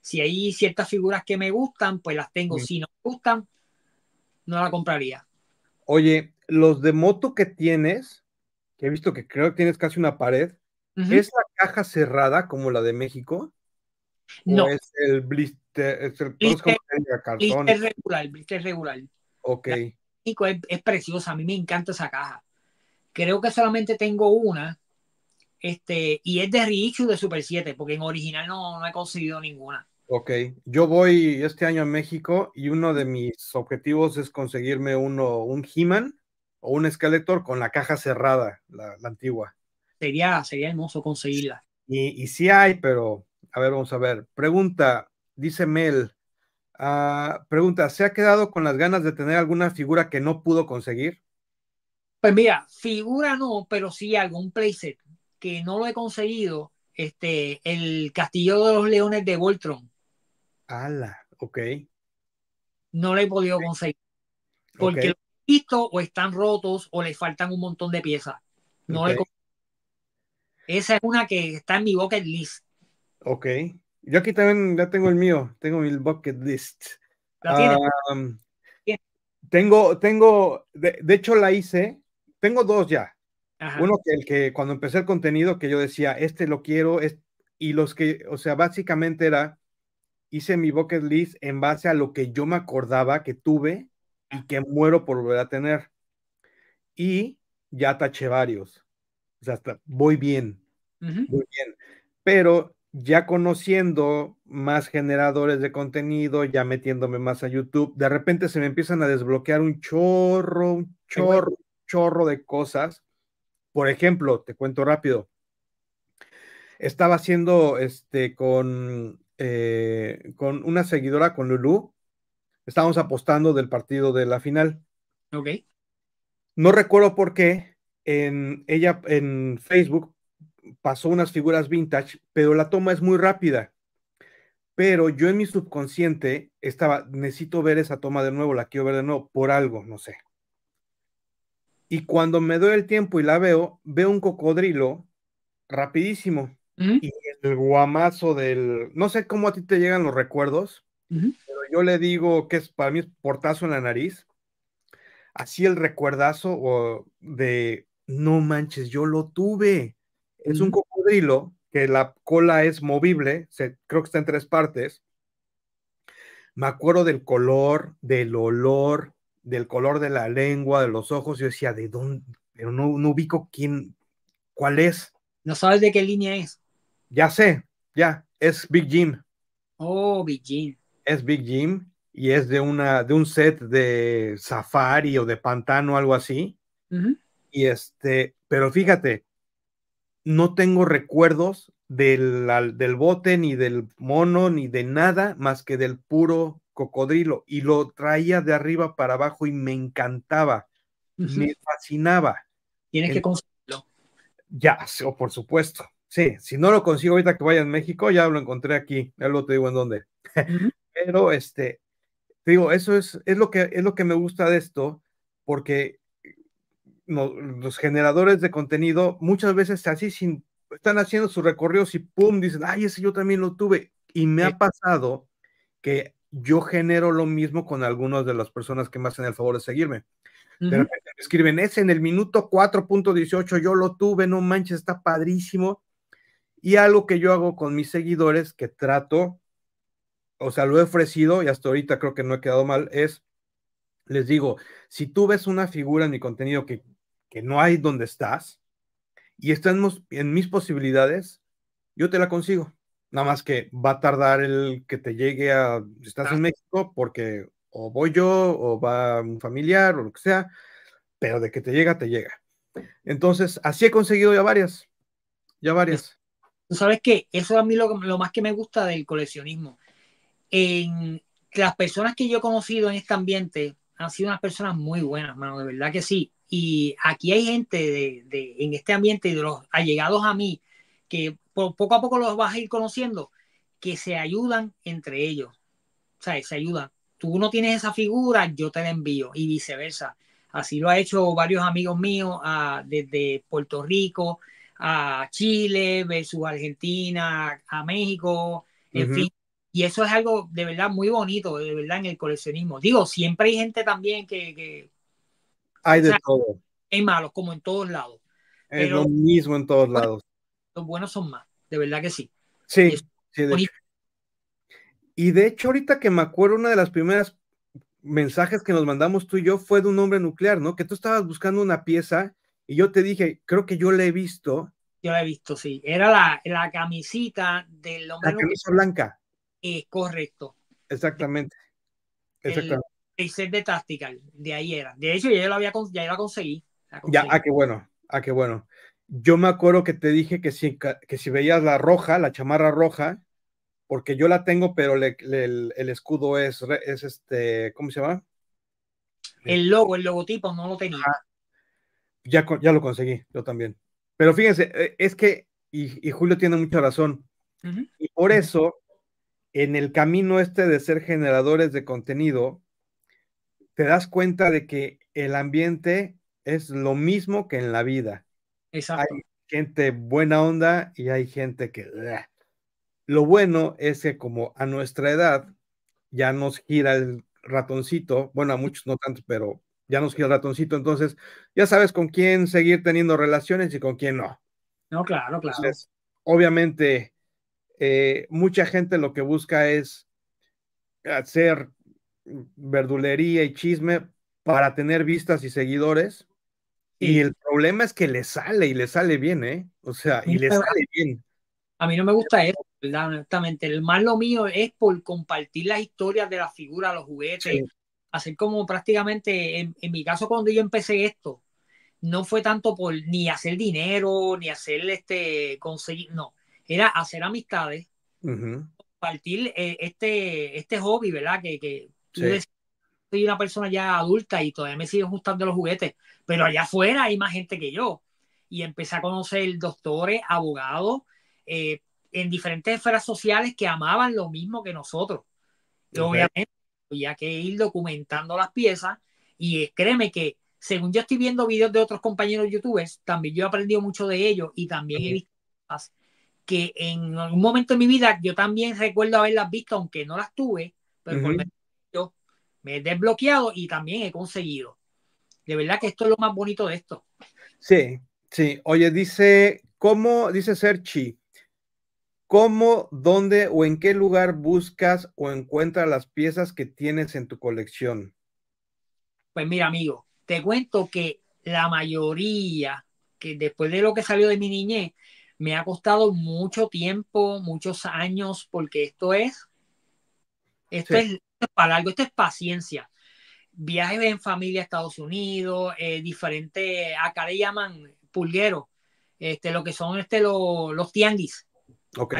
si hay ciertas figuras que me gustan, pues las tengo. Si no me gustan, no la compraría. Oye, los de moto que tienes, que he visto que creo que tienes casi una pared, ¿es la caja cerrada como la de México? No. es el blister, es el blister, cartón? blister regular, blister regular. Ok. México es, preciosa, a mí me encanta esa caja. Creo que solamente tengo una, este, y es de reissue de Super 7, porque en original no, no he conseguido ninguna. Ok, yo voy este año a México y uno de mis objetivos es conseguirme uno, un He-Man o un Skeletor con la caja cerrada, la, antigua. Sería, sería hermoso conseguirla. Y, y sí hay, pero a ver, vamos a ver. Pregunta, dice Mel. Ah, pregunta, ¿se ha quedado con las ganas de tener alguna figura que no pudo conseguir? Pues mira, figura no, pero sí algún playset que no lo he conseguido. Este, el Castillo de los Leones de Voltron. Ala, ok. No lo he podido conseguir. Porque visto o están rotos o les faltan un montón de piezas. No Esa es una que está en mi bucket list. Ok. Yo aquí también ya tengo el mío, tengo mi bucket list. ¿La tengo, tengo, de, hecho la hice, tengo dos ya. Uno que el que cuando empecé el contenido que yo decía, este lo quiero, y los que, o sea, básicamente era, hice mi bucket list en base a lo que yo me acordaba que tuve y que muero por volver a tener. Y ya taché varios. O sea, hasta voy bien. Muy bien. Pero ya conociendo más generadores de contenido, ya metiéndome más a YouTube, de repente se me empiezan a desbloquear un chorro, un chorro, chorro de cosas. Por ejemplo, te cuento rápido. Estaba haciendo este con, eh, con una seguidora, con Lulu, estábamos apostando del partido de la final. Ok. No recuerdo por qué en ella en Facebook pasó unas figuras vintage, pero la toma es muy rápida. Pero yo en mi subconsciente estaba, necesito ver esa toma de nuevo, la quiero ver de nuevo, por algo, no sé. Y cuando me doy el tiempo y la veo, veo un cocodrilo rapidísimo. Y el guamazo del, no sé cómo a ti te llegan los recuerdos, pero yo le digo que es, para mí es portazo en la nariz. Así el recuerdazo o de, no manches, yo lo tuve. Es un cocodrilo que la cola es movible, se, creo que está en tres partes. Me acuerdo del color, del olor, del color de la lengua, de los ojos. Yo decía, ¿de dónde? Pero no, no ubico quién, cuál es. No sabes de qué línea es. Ya sé, ya, es Big Jim. Oh, Big Jim es Big Jim y es de, una, de un set de safari o de pantano, algo así. Y este, pero fíjate, no tengo recuerdos del, del bote, ni del mono, ni de nada más que del puro cocodrilo. Y lo traía de arriba para abajo y me encantaba, me fascinaba. Tienes que conseguirlo. Ya, o oh, por supuesto. Sí, si no lo consigo ahorita que vaya a México, ya lo encontré aquí. Ya lo te digo en dónde. Pero este, digo, eso es, es, lo que, es lo que me gusta de esto, porque los generadores de contenido muchas veces así sin, están haciendo sus recorridos y pum, dicen, ay, ese yo también lo tuve. Y me ha pasado que yo genero lo mismo con algunas de las personas que me hacen el favor de seguirme. De me escriben, ese en el minuto 4.18 yo lo tuve, no manches, está padrísimo. Y algo que yo hago con mis seguidores, que trato o sea, lo he ofrecido y hasta ahorita creo que no he quedado mal, es, les digo, si tú ves una figura en mi contenido que, que no hay donde estás y estamos en, mis posibilidades, yo te la consigo. Nada más que va a tardar el que te llegue a, estás en México, porque o voy yo, o va un familiar, o lo que sea, pero de que te llega, te llega. Entonces, así he conseguido ya varias, ya pues, varias. Tú sabes que eso a mí lo más que me gusta del coleccionismo, en las personas que yo he conocido en este ambiente han sido unas personas muy buenas, mano, de verdad que sí. Y aquí hay gente de, en este ambiente y de los allegados a mí, que poco a poco los vas a ir conociendo, que se ayudan entre ellos. O sea, se ayudan. Tú no tienes esa figura, yo te la envío y viceversa. Así lo ha hecho varios amigos míos a, desde Puerto Rico a Chile versus Argentina, a México, en fin, y eso es algo de verdad muy bonito, de verdad, en el coleccionismo. Digo, siempre hay gente también que... hay de todo. Hay malos, como en todos lados. Es lo mismo en todos lados. Los buenos son más, de verdad que sí. Sí, sí de Y de hecho, ahorita que me acuerdo, una de las primeras mensajes que nos mandamos tú y yo fue de un hombre nuclear, ¿no? Que tú estabas buscando una pieza y yo te dije, creo que yo la he visto. Yo la he visto, sí. Era la, la camisita del hombre La camisa blanca. Eh, correcto. Exactamente. El, set de Tactical, de ahí era. De hecho, ya yo lo había ya Ya, ah, qué bueno, ah, qué bueno. Yo me acuerdo que te dije que si, que si veías la roja, la chamarra roja, porque yo la tengo, pero el, escudo es, es este, ¿cómo se llama? El este logo, el logotipo no lo tenía. Ah, ya, ya lo conseguí, yo también. Pero fíjense, eh, es que, y, Julio tiene mucha razón, y por eso en el camino este de ser generadores de contenido, te das cuenta de que el ambiente es lo mismo que en la vida. Exacto. Hay gente buena onda y hay gente que... Lo bueno es que como a nuestra edad ya nos gira el ratoncito, bueno, a muchos no tanto, pero ya nos gira el ratoncito, entonces ya sabes con quién seguir teniendo relaciones y con quién no. No, claro, claro. obviamente eh, mucha gente lo que busca es hacer verdulería y chisme para tener vistas y seguidores. Y el problema es que le sale y le sale bien, ¿eh? O sea, y le sale bien. A mí no me gusta eso, ¿verdad? Honestamente, el malo lo mío es por compartir las historias de la figura, los juguetes, así hacer como prácticamente, en, en mi caso cuando yo empecé esto, no fue tanto por ni hacer dinero, ni hacer este, conseguir, no, era hacer amistades, compartir eh, este, este hobby, ¿verdad? Que, que soy una persona ya adulta y todavía me sigo gustando los juguetes, pero allá afuera hay más gente que yo. Y empecé a conocer doctores, abogados, eh, en diferentes esferas sociales que amaban lo mismo que nosotros. Yo obviamente había que ir documentando las piezas y eh, créeme que según yo estoy viendo videos de otros compañeros youtubers, también yo he aprendido mucho de ellos y también he visto que en algún momento de mi vida yo también recuerdo haberlas visto, aunque no las tuve, pero me he desbloqueado y también he conseguido. De verdad que esto es lo más bonito de esto. Sí, sí. Oye, dice, ¿cómo, dice Serchi, cómo, dónde o en qué lugar buscas o encuentras las piezas que tienes en tu colección? Pues mira, amigo, te cuento que la mayoría, que después de lo que salió de mi niñez, me ha costado mucho tiempo, muchos años, porque esto es, esto es para algo, esto es paciencia. Viajes en familia a Estados Unidos, eh, diferentes, acá le llaman pulguero este, lo que son este, los tianguis. Ok.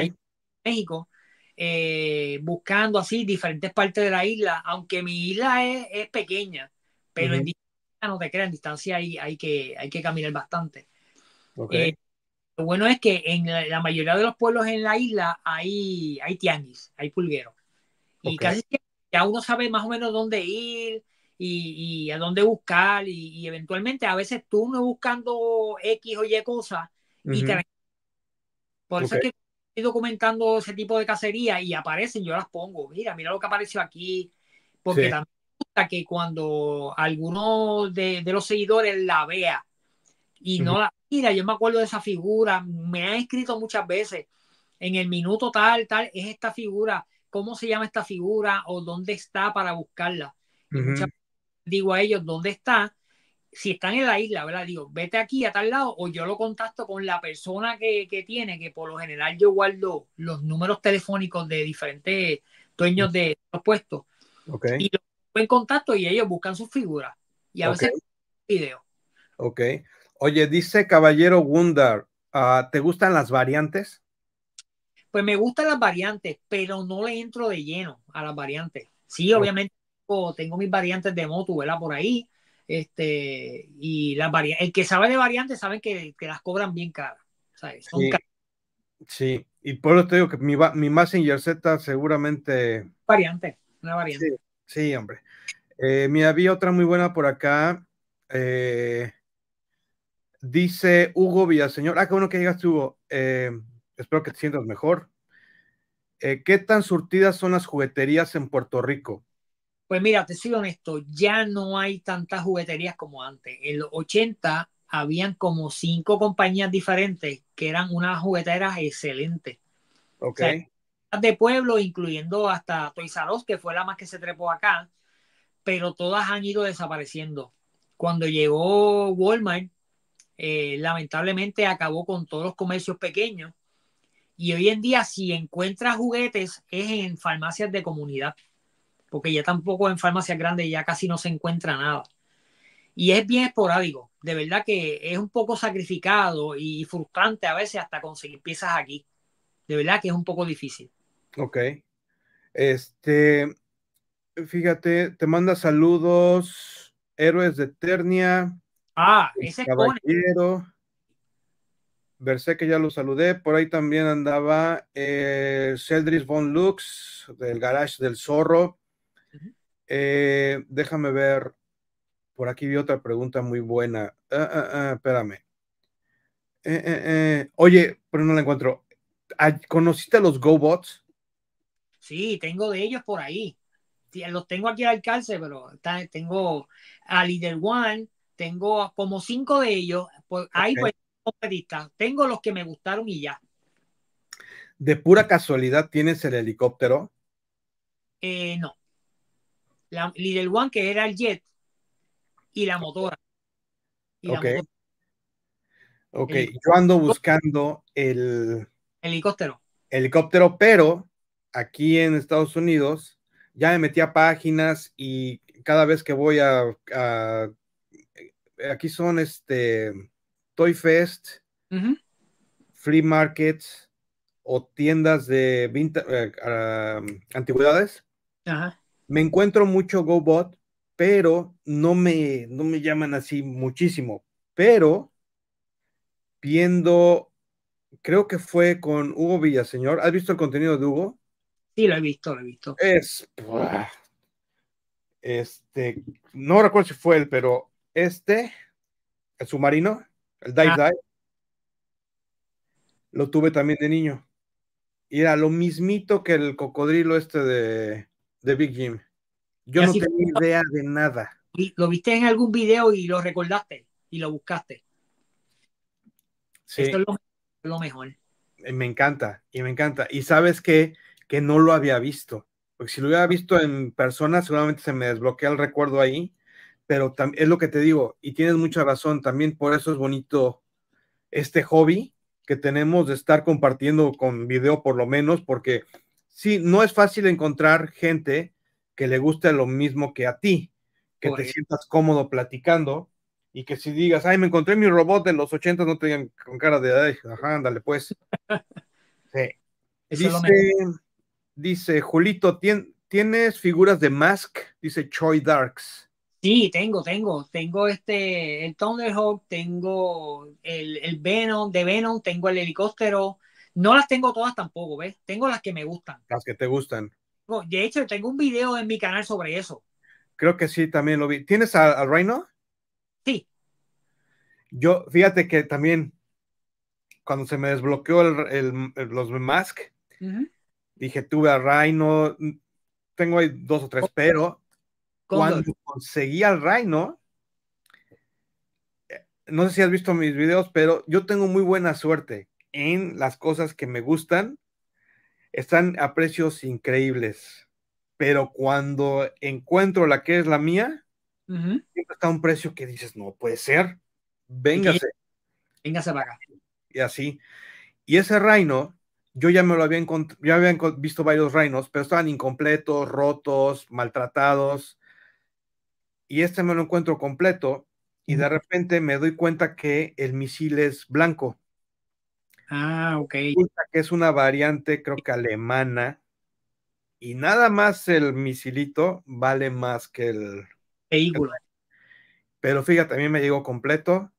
México, eh, buscando así diferentes partes de la isla, aunque mi isla es, pequeña, pero en distancia, no te crean, distancia hay, hay, que, hay que caminar bastante. Eh, lo bueno es que en la, mayoría de los pueblos en la isla hay, hay tianguis, hay pulgueros. Y casi ya uno sabe más o menos dónde ir y, a dónde buscar. Y, eventualmente a veces tú no buscando X o Y cosas y Por eso es que estoy documentando ese tipo de cacería y aparecen, yo las pongo. Mira, mira lo que apareció aquí. Porque también me gusta que cuando alguno de los seguidores la vea y no la mira. Yo me acuerdo de esa figura, me han escrito muchas veces, en el minuto tal, tal, es esta figura, ¿cómo se llama esta figura o dónde está para buscarla? muchas veces digo a ellos, ¿dónde está? Si están en la isla, ¿verdad? Digo, vete aquí a tal lado o yo lo contacto con la persona que, tiene, que por lo general yo guardo los números telefónicos de diferentes dueños de los puestos. Y lo en contacto y ellos buscan sus figuras. Y a veces videos. Ok. Oye, dice Caballero Wunder, ah, ¿te gustan las variantes? Pues me gustan las variantes, pero no le entro de lleno a las variantes. Sí, obviamente tengo, mis variantes de moto, ¿verdad? Por ahí. Este, y las variantes, el que sabe de variantes sabe que, las cobran bien caras. sí. y por eso te digo que mi, mi Messenger Z seguramente. Variante, una variante. Sí, hombre. Eh, había otra muy buena por acá. Eh, Dice Hugo Villaseñor. Ah, qué bueno que llegaste, Hugo. Eh, espero que te sientas mejor. Eh, ¿Qué tan surtidas son las jugueterías en Puerto Rico? Pues mira, te soy honesto, ya no hay tantas jugueterías como antes. En los 80 habían como cinco compañías diferentes que eran unas jugueteras excelentes. Ok. de pueblo, incluyendo hasta Toys R Us, que fue la más que se trepó acá, pero todas han ido desapareciendo. Cuando llegó Walmart, eh, lamentablemente acabó con todos los comercios pequeños. Y hoy en día, si encuentras juguetes, es en farmacias de comunidad, porque ya tampoco en farmacias grandes ya casi no se encuentra nada. Y es bien esporádico, de verdad que es un poco sacrificado y frustrante a veces hasta conseguir piezas aquí. De verdad que es un poco difícil. Ok. Este, fíjate, te manda saludos, héroes de Eternia. Ah, ese Caballero. Versé que ya lo saludé. Por ahí también andaba eh, Celdris Von Lux del Garage del Zorro. Eh, déjame ver. Por aquí vi otra pregunta muy buena. Ah, ah, ah, espérame. Eh, Oye, pero no la encuentro. ¿Conociste a los GoBots? Sí, tengo de ellos por ahí. Los tengo aquí al alcance, pero tengo a Leader One, tengo como cinco de ellos. Pues, Hay pues, Tengo los que me gustaron y ya. ¿De pura casualidad tienes el helicóptero? Eh, no. La Little One, que era el jet, y la motora. ok. Ok, yo ando buscando el helicóptero. Helicóptero, pero aquí en Estados Unidos ya me metí a páginas y cada vez que voy a aquí son este Toy Fest, Free Markets o tiendas de eh, antigüedades. Me encuentro mucho GoBot, pero no me, no me llaman así muchísimo. Pero viendo, creo que fue con Hugo Villaseñor. ¿Has visto el contenido de Hugo? Sí, lo he visto, lo he visto. Es. Este, no recuerdo si fue él, pero este, el submarino, el Dive ah. Dive, lo tuve también de niño. Y era lo mismito que el cocodrilo este de, de Big Jim. Yo no tenía idea de nada. Lo viste en algún video y lo recordaste y lo buscaste. Sí. Esto es lo, mejor. Eh, me encanta, y me encanta. Y sabes que, que no lo había visto. Porque si lo hubiera visto en persona, seguramente se me desbloquea el recuerdo ahí pero es lo que te digo, y tienes mucha razón, también por eso es bonito este hobby que tenemos de estar compartiendo con video por lo menos, porque sí, no es fácil encontrar gente que le guste lo mismo que a ti, que te sientas cómodo platicando y que si digas, ay, me encontré mi robot de los 80, no tenían con cara de, ay, ajá, ándale pues. [laughs] Sí. Dice, dice, Julito, ¿tienes figuras de Mask? Dice Choi Darks. Sí, tengo, tengo. Tengo este, el Thunderhawk, tengo el, el Venom, de Venom, tengo el helicóptero. No las tengo todas tampoco, ¿ves? Tengo las que me gustan. Las que te gustan. De hecho, tengo un video en mi canal sobre eso. Creo que sí, también lo vi. ¿Tienes al Rhino? Sí. Yo, fíjate que también, cuando se me desbloqueó el, los Mask, dije, tuve al Rhino, mm, tengo ahí dos o tres, pero cuando conseguí al Reino, eh, no sé si has visto mis videos, pero yo tengo muy buena suerte en las cosas que me gustan. Están a precios increíbles, pero cuando encuentro la que es la mía, está a un precio que dices, no puede ser, véngase. Véngase vaga. Y así. Y ese reino, yo ya me lo había, ya había visto varios reinos, pero estaban incompletos, rotos, maltratados y este me lo encuentro completo y de repente me doy cuenta que el misil es blanco. Ah, ok. Que es una variante, creo que alemana, y nada más el misilito vale más que el vehículo. Pero fíjate, a mí me llegó completo,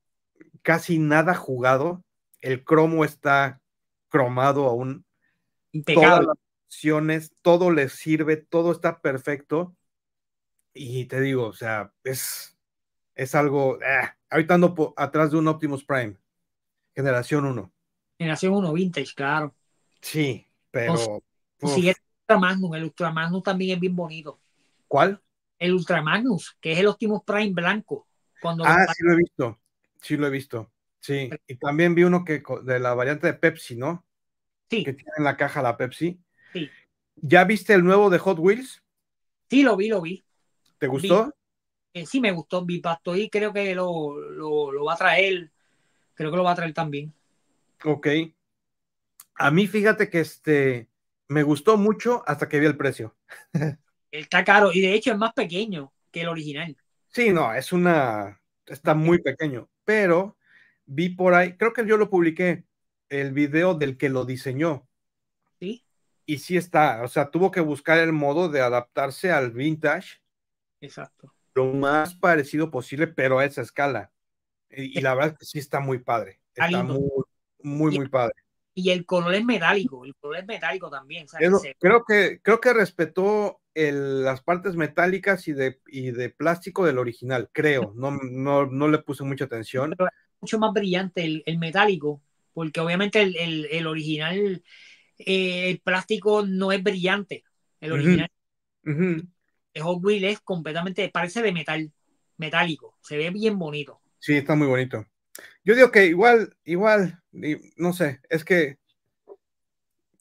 casi nada jugado, el cromo está cromado aún. Todas las opciones, todo le sirve, todo está perfecto. Y te digo, o sea, es, es algo. Ah, ahorita ando atrás de un Optimus Prime, generación 1. Generación 1, vintage, claro. Sí, pero. el Ultramagnus, el Ultramagnus también es bien bonito. ¿Cuál? El Ultramagnus, que es el Optimus Prime blanco. Cuando ah, sí lo he visto, sí lo he visto. Sí, y también vi uno que de la variante de Pepsi, ¿no? Sí. Que tiene en la caja la Pepsi. Sí. ¿Ya viste el nuevo de Hot Wheels? Sí, lo vi, lo vi. ¿Te gustó? sí, me gustó. vi y creo que lo, va a traer. Creo que lo va a traer también. Ok. A mí, fíjate que este me gustó mucho hasta que vi el precio. [laughs] Está caro y de hecho es más pequeño que el original. Sí, no, es una. Está muy pequeño, pero vi por ahí, creo que yo lo publiqué, el video del que lo diseñó. Sí. Y sí está, o sea, tuvo que buscar el modo de adaptarse al vintage Exacto. Lo más parecido posible, pero a esa escala. Y, la verdad es que sí está muy padre. Está muy, muy, padre. Y el color es metálico, el color es metálico también. creo, que, creo que respetó las partes metálicas y de, de plástico del original, creo. No, no, le puse mucha atención. mucho más brillante el, metálico, porque obviamente el, original, eh, el plástico no es brillante. El original el Hot es completamente, parece de metal, metálico, se ve bien bonito. Sí, está muy bonito. Yo digo que igual, igual, no sé, es que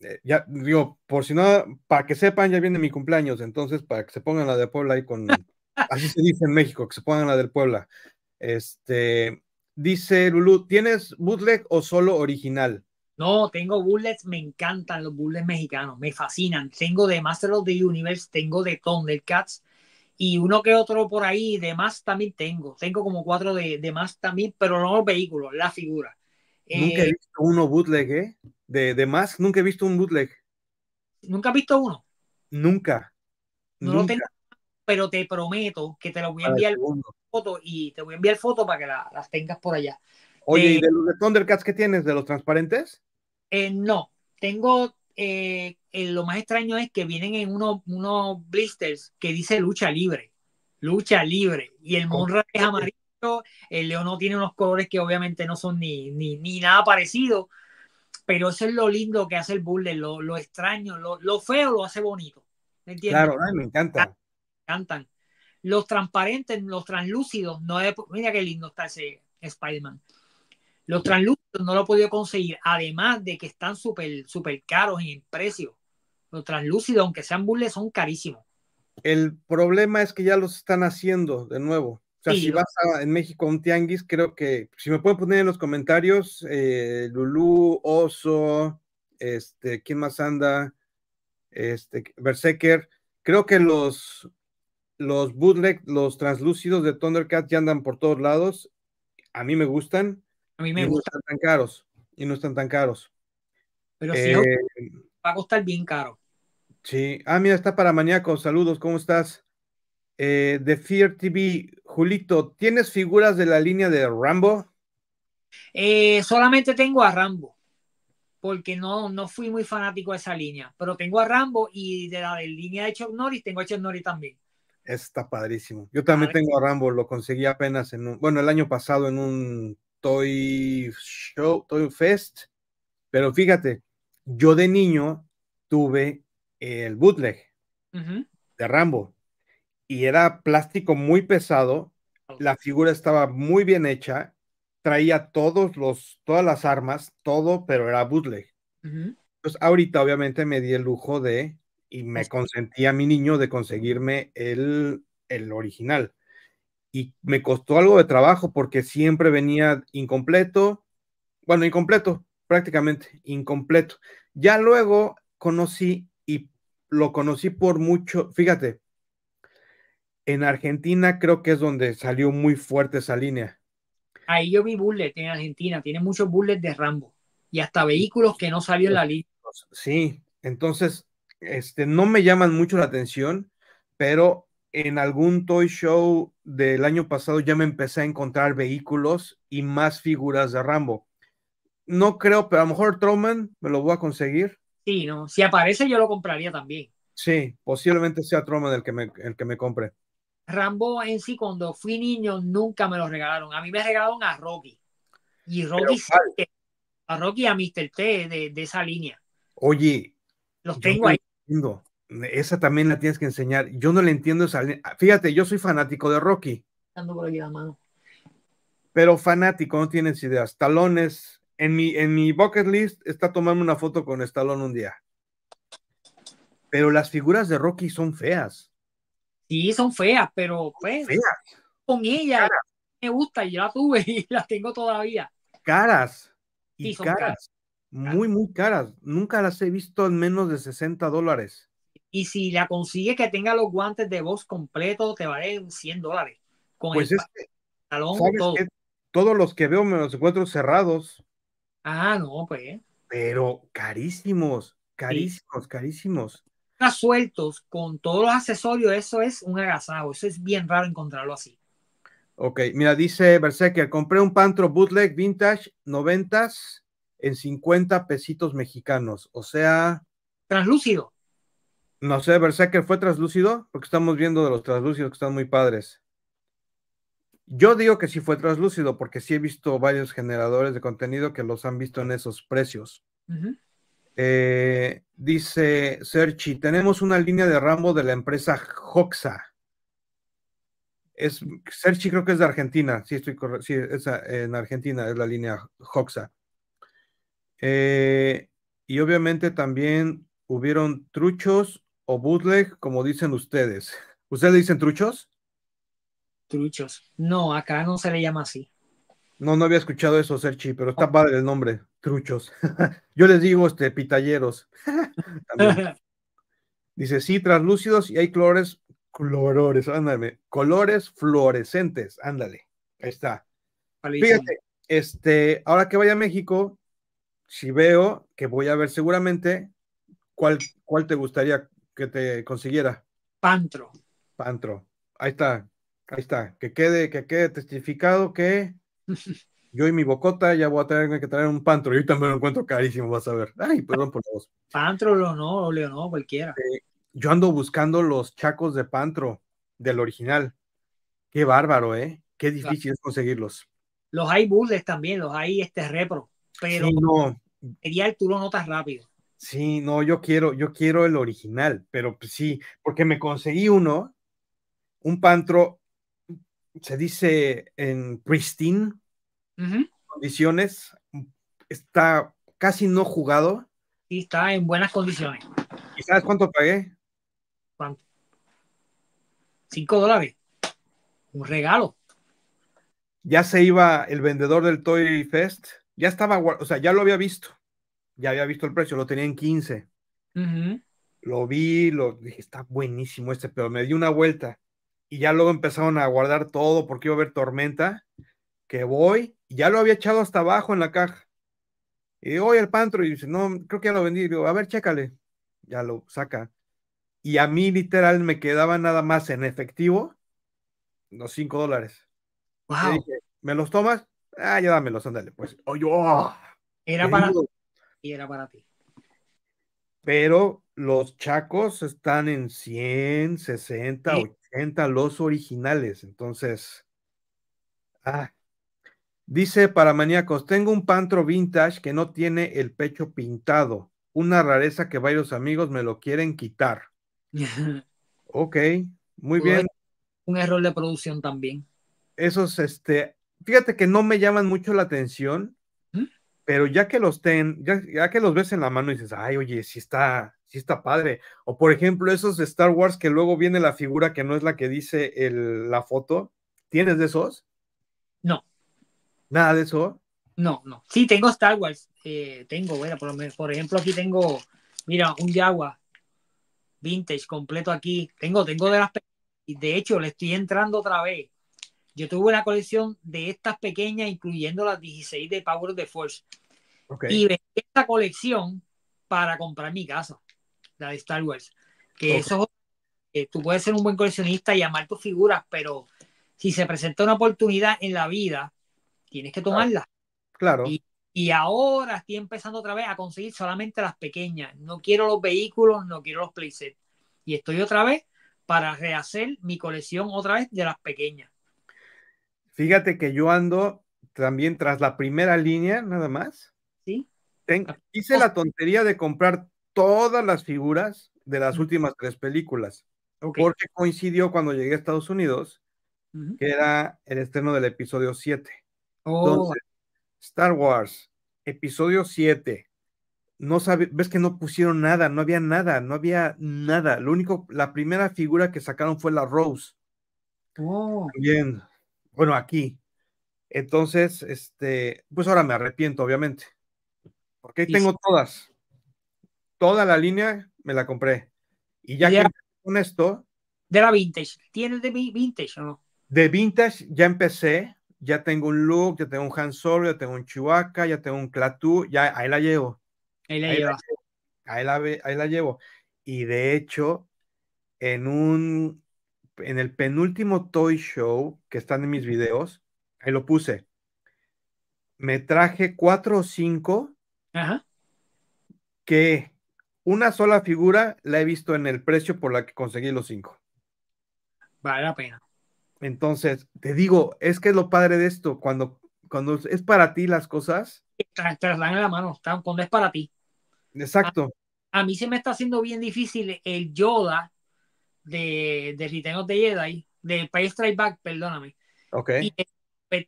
eh, ya digo, por si no, para que sepan, ya viene mi cumpleaños, entonces para que se pongan la de Puebla ahí con, [laughs] así se dice en México, que se pongan la del Puebla. Este, dice Lulu, ¿tienes bootleg o solo original? No, tengo bullets, me encantan los bullets mexicanos, me fascinan. Tengo de Master of the Universe, tengo de Thundercats y uno que otro por ahí de más también tengo. Tengo como cuatro de, más también, pero no los vehículos, la figura. Nunca he eh, visto uno bootleg, ¿eh? De, más, nunca he visto un bootleg. ¿Nunca he visto uno? Nunca. No lo tengo, pero te prometo que te lo voy a enviar foto y te voy a enviar foto para que las tengas por allá. Oye, ¿y eh, de los de Thundercats qué tienes? ¿De los transparentes? Eh, no, tengo, eh, eh, lo más extraño es que vienen en unos, blisters que dice lucha libre, lucha libre, y el Monra es amarillo, el león no tiene unos colores que obviamente no son ni, ni, ni, nada parecido, pero eso es lo lindo que hace el burle, lo, extraño, lo, lo, feo lo hace bonito, ¿me entiendes? Claro, me encanta. Me encantan. Los transparentes, los translúcidos, no mira qué lindo está ese Spider-Man. Los translúcidos no lo he podido conseguir, además de que están súper caros en precio. Los translúcidos, aunque sean bulles, son carísimos. El problema es que ya los están haciendo de nuevo. O sea, si vas en México a un tianguis, creo que si me pueden poner en los comentarios, eh, Lulú, Oso, este, ¿quién más anda? Este, Berserker. Creo que los, los bootleg, los translúcidos de Thundercat ya andan por todos lados. A mí me gustan. A mí me y No están tan caros. Y no están tan caros. Pero sí, eh, va a costar bien caro. Sí. Ah, mira, está para mañana Saludos, ¿cómo estás? Eh, de Fear TV, Julito, ¿tienes figuras de la línea de Rambo? Eh, solamente tengo a Rambo, porque no, no fui muy fanático de esa línea, pero tengo a Rambo y de la línea de Chuck tengo a Chuck también. Está padrísimo. Yo también tengo a Rambo, lo conseguí apenas en un, bueno, el año pasado en un Toy Show, Toy Fest. Pero fíjate, yo de niño tuve el bootleg de Rambo y era plástico muy pesado. La figura estaba muy bien hecha, traía todos los, todas las armas, todo, pero era bootleg. Entonces, pues, ahorita obviamente me di el lujo de y me consentía a mi niño de conseguirme el, el original y me costó algo de trabajo porque siempre venía incompleto, bueno, incompleto, prácticamente, incompleto. Ya luego conocí y lo conocí por mucho, fíjate, en Argentina creo que es donde salió muy fuerte esa línea. Ahí yo vi bullet en Argentina, tiene muchos bullets de Rambo y hasta vehículos que no salió en la línea. Sí, entonces, este, no me llaman mucho la atención, pero en algún toy show del año pasado ya me empecé a encontrar vehículos y más figuras de Rambo. No creo, pero a lo mejor Truman me lo voy a conseguir. Sí, no. Si aparece, yo lo compraría también. Sí, posiblemente sea Truman el que me, el que me compre. Rambo en sí, cuando fui niño, nunca me lo regalaron. A mí me regalaron a Rocky. Y Rocky, a Rocky a Mr. T de, esa línea. Oye, los tengo ahí. Esa también la tienes que enseñar. Yo no le entiendo esa. Ah, fíjate, yo soy fanático de Rocky. Pero fanático, no tienes ideas. Talones. En mi, en mi bucket list está tomando una foto con Stallone un día. Pero las figuras de Rocky son feas. Sí, son feas, pero pues. Con ella. Me gusta y yo la tuve y las [laughs] tengo todavía. Caras. Y son caras. caras muy, muy caras. Nunca las he visto en menos de 60 dólares. Y si la consigues que tenga los guantes de voz completo, te vale 100 dólares. Con pues el es todos los que veo me los encuentro cerrados. Ah, no, pues. Pero carísimos, carísimos, carísimos. carísimos. Sueltos con todos los accesorios, eso es un agasajo. Eso es bien raro encontrarlo así. Ok, mira, dice Berserker, compré un Pantro bootleg vintage 90 en 50 pesitos mexicanos, o sea... Translúcido. No sé, que fue translúcido, porque estamos viendo de los translúcidos que están muy padres. Yo digo que sí fue translúcido, porque sí he visto varios generadores de contenido que los han visto en esos precios. Eh, dice Serchi, tenemos una línea de Rambo de la empresa Hoxa. Es, Serchi creo que es de Argentina, sí estoy correcto, sí, en Argentina es la línea Hoxa. Eh, y obviamente también hubieron truchos o bootleg, como dicen ustedes. ¿Ustedes le dicen truchos? Truchos. No, acá no se le llama así. No, no había escuchado eso, Serchi, pero está padre el nombre, truchos. [laughs] Yo les digo, este, pitalleros. [laughs] [laughs] Dice, sí, translúcidos y hay colores, colores, ándale, colores fluorescentes, ándale, ahí está. Fíjate, este, ahora que vaya a México, si veo que voy a ver seguramente, ¿cuál, cuál te gustaría que te consiguiera? Pantro. Pantro. Ahí está. Ahí está. Que quede, que quede testificado que [laughs] yo y mi bocota ya voy a tener que traer un pantro. Yo también lo encuentro carísimo, vas a ver. Ay, perdón por la voz. Pantro, no, Leonor, cualquiera. Eh, yo ando buscando los chacos de pantro del original. Qué bárbaro, ¿eh? Qué difícil es conseguirlos. Los hay bulles también, los hay este repro, pero sí, no. el tú lo notas rápido. Sí, no, yo quiero, yo quiero el original, pero pues, sí, porque me conseguí uno, un pantro, se dice en pristine condiciones, está casi no jugado. Y está en buenas condiciones. ¿Y sabes cuánto pagué? ¿Cuánto? Cinco dólares. Un regalo. Ya se iba el vendedor del Toy Fest, ya estaba, o sea, ya lo había visto ya había visto el precio, lo tenía en 15. Lo vi, lo dije, está buenísimo este, pero me di una vuelta y ya luego empezaron a guardar todo porque iba a haber tormenta, que voy, y ya lo había echado hasta abajo en la caja. Y hoy el pantro, y dice, no, creo que ya lo vendí. digo, a ver, chécale. Ya lo saca. Y a mí, literal, me quedaba nada más en efectivo los 5 dólares. ¿me los tomas? Ah, ya dámelos, ándale, pues. Oye, Era para, y era para ti. Pero los chacos están en 100, 60, 80, los originales. Entonces, ah. dice para maníacos, tengo un pantro vintage que no tiene el pecho pintado. Una rareza que varios amigos me lo quieren quitar. [laughs] ok, muy bien. Un error de producción también. es este, fíjate que no me llaman mucho la atención pero ya que los ten, ya, que los ves en la mano y dices, ay, oye, sí está, sí está padre. O por ejemplo, esos de Star Wars que luego viene la figura que no es la que dice la foto. ¿Tienes de esos? No. ¿Nada de eso? No, no. Sí, tengo Star Wars. Eh, tengo, bueno, por, por, ejemplo, aquí tengo, mira, un Jaguar vintage completo aquí. Tengo, tengo de las... y, De hecho, le estoy entrando otra vez yo tuve una colección de estas pequeñas, incluyendo las 16 de Power of the Force. Y vendí esta colección para comprar mi casa, la de Star Wars. Que eso, eh, tú puedes ser un buen coleccionista y amar tus figuras, pero si se presenta una oportunidad en la vida, tienes que tomarla. Claro. Y, y, ahora estoy empezando otra vez a conseguir solamente las pequeñas. No quiero los vehículos, no quiero los playsets. Y estoy otra vez para rehacer mi colección otra vez de las pequeñas. Fíjate que yo ando también tras la primera línea, nada más. Sí. Ah, hice la tontería de comprar todas las figuras de las últimas tres películas. Porque coincidió cuando llegué a Estados Unidos, que era el estreno del episodio 7. Entonces, Star Wars, episodio 7. No ves que no pusieron nada, no había nada, no había nada. Lo único, la primera figura que sacaron fue la Rose. Oh. Bien, bueno, aquí. Entonces, este, pues ahora me arrepiento, obviamente. Porque ahí tengo todas. Toda la línea me la compré. Y ya, con esto. De la vintage. ¿Tienes de vintage o no? De vintage ya empecé. Ya tengo un look, ya tengo un Han Solo, ya tengo un Chihuahua, ya tengo un Clatú, ya ahí la llevo. Ahí la, llevo. Ahí ahí la llevo. Y de hecho, en un en el penúltimo Toy Show que están en mis videos, ahí lo puse. Me traje cuatro o cinco que una sola figura la he visto en el precio por la que conseguí los cinco. Vale la pena. Entonces, te digo, es que es lo padre de esto, cuando, cuando es para ti las cosas. Te en la mano, cuando es para ti. Exacto. A, a, mí se me está haciendo bien difícil el Yoda de, de Jedi, de País Strike perdóname. ok eh, pues,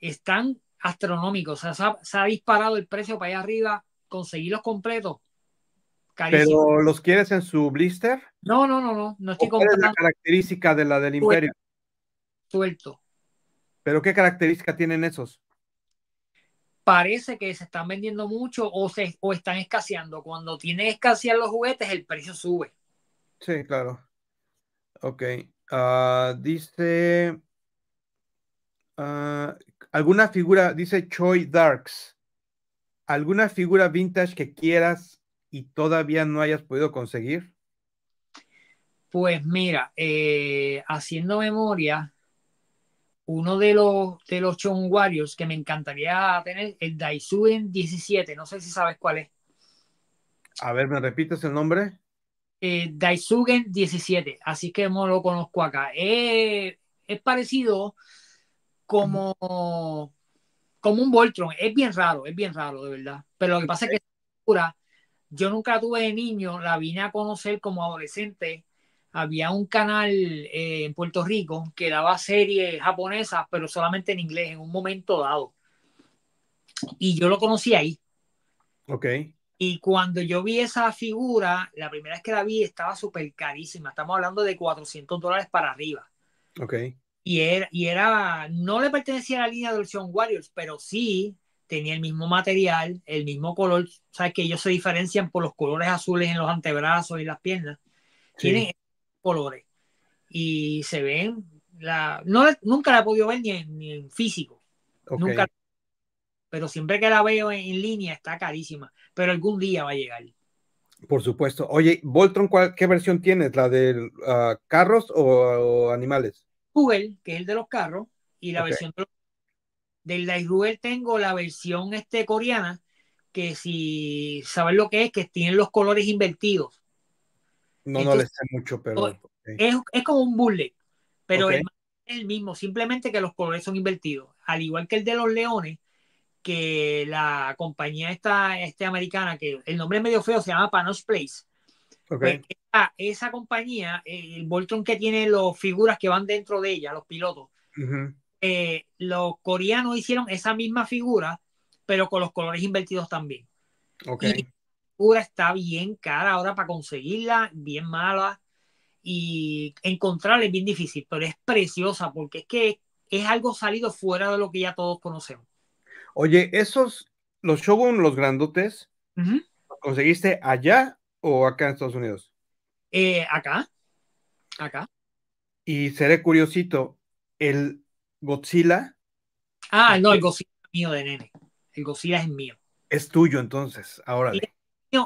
están astronómicos, o sea, se ha, disparado el precio para allá arriba, conseguirlos completos. ¿Pero los quieres en su blister? No, no, no, no, no estoy ¿Cuál es la característica de la del Imperio? Suelto. ¿Pero qué características tienen esos? parece que se están vendiendo mucho o, se, o están escaseando. Cuando tiene escasear los juguetes, el precio sube. Sí, claro. Ok. Ah, dice. Ah, ¿Alguna figura? Dice Choi Darks. ¿Alguna figura vintage que quieras y todavía no hayas podido conseguir? Pues mira, eh, haciendo memoria, uno de los, de los que me encantaría tener, el Daisuen 17, no sé si sabes cuál es. A ver, ¿me repites el nombre? Eh, Daisugen 17, así que no lo conozco acá. Eh, es parecido como, como un Voltron, es bien raro, es bien raro, de verdad. Pero lo que pasa es que yo nunca tuve de niño, la vine a conocer como adolescente. Había un canal eh, en Puerto Rico que daba series japonesas, pero solamente en inglés, en un momento dado. Y yo lo conocí ahí. Ok. Y cuando yo vi esa figura, la primera vez que la vi estaba súper carísima. Estamos hablando de 400 dólares para arriba. Ok. Y era, y era, no le pertenecía a la línea de Ocean Warriors, pero sí tenía el mismo material, el mismo color. Sabes que ellos se diferencian por los colores azules en los antebrazos y las piernas. Tienen colores. Y se ven. La, no, nunca la he podido ver ni en, físico. Nunca. Pero siempre que la veo en línea está carísima pero algún día va a llegar. Por supuesto. Oye, Voltron, cuál, ¿qué versión tienes? ¿La de ah, carros o, animales? Google, que es el de los carros, y la versión de del Light tengo la versión este, coreana, que si sabes lo que es, que tienen los colores invertidos. No, no le sé mucho, pero... Es, como un bullet, pero es el mismo, simplemente que los colores son invertidos. Al igual que el de los leones, que la compañía esta, este americana, que el nombre es medio feo, se llama Panos Place. Pues, esa, compañía, el Voltron que tiene las figuras que van dentro de ella, los pilotos, eh, los coreanos hicieron esa misma figura, pero con los colores invertidos también. Okay. la figura está bien cara ahora para conseguirla, bien mala, y encontrarla es bien difícil, pero es preciosa porque es que es algo salido fuera de lo que ya todos conocemos. Oye, esos, los Shogun, los grandotes, ¿los conseguiste allá o acá en Estados Unidos? Eh, acá. Acá. Y seré curiosito, el Godzilla. Ah, no, el Godzilla es mío de nene. El Godzilla es mío. Es tuyo entonces, ahora.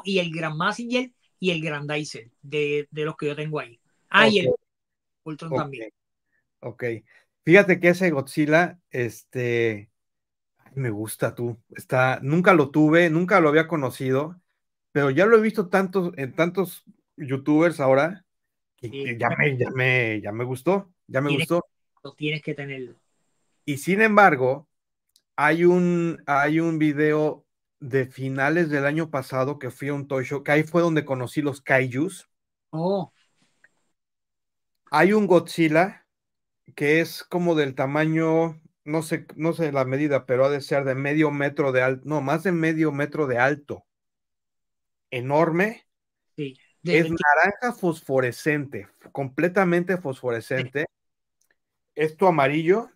Y el Grand Massinger y el Grand de, de los que yo tengo ahí. Ah, y el Ultron también. Ok. Fíjate que ese Godzilla, este, me gusta tú. Está, nunca lo tuve, nunca lo había conocido, pero ya lo he visto tantos, en tantos youtubers ahora que, ya, me, ya, me, ya, me, gustó, ya me gustó. Lo tienes que tenerlo. Y sin embargo, hay un, hay un video de finales del año pasado que fui a un toy show, que ahí fue donde conocí los kaijus. Oh. Hay un Godzilla que es como del tamaño no sé, no sé la medida, pero ha de ser de medio metro de alto, no, más de medio metro de alto. Enorme. es naranja fosforescente, completamente fosforescente. Esto amarillo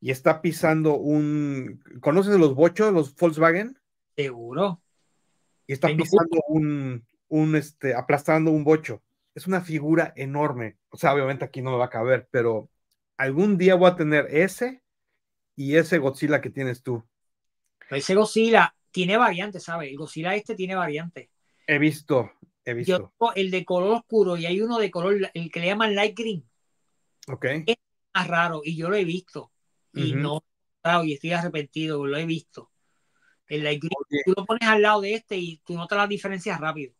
y está pisando un. ¿Conoces los bochos, los Volkswagen? Seguro. Y está pisando un, un, este, aplastando un bocho. Es una figura enorme. O sea, obviamente aquí no me va a caber, pero algún día voy a tener ese y ese Godzilla que tienes tú? Ese Godzilla tiene variantes, ¿sabes? El Godzilla este tiene variantes. He visto, he visto. Yo, el de color oscuro y hay uno de color, el que le llaman light green. Ok. Es más raro y yo lo he visto. Y no, claro, y estoy arrepentido, lo he visto. El light green, tú lo pones al lado de este y tú notas las diferencias rápido.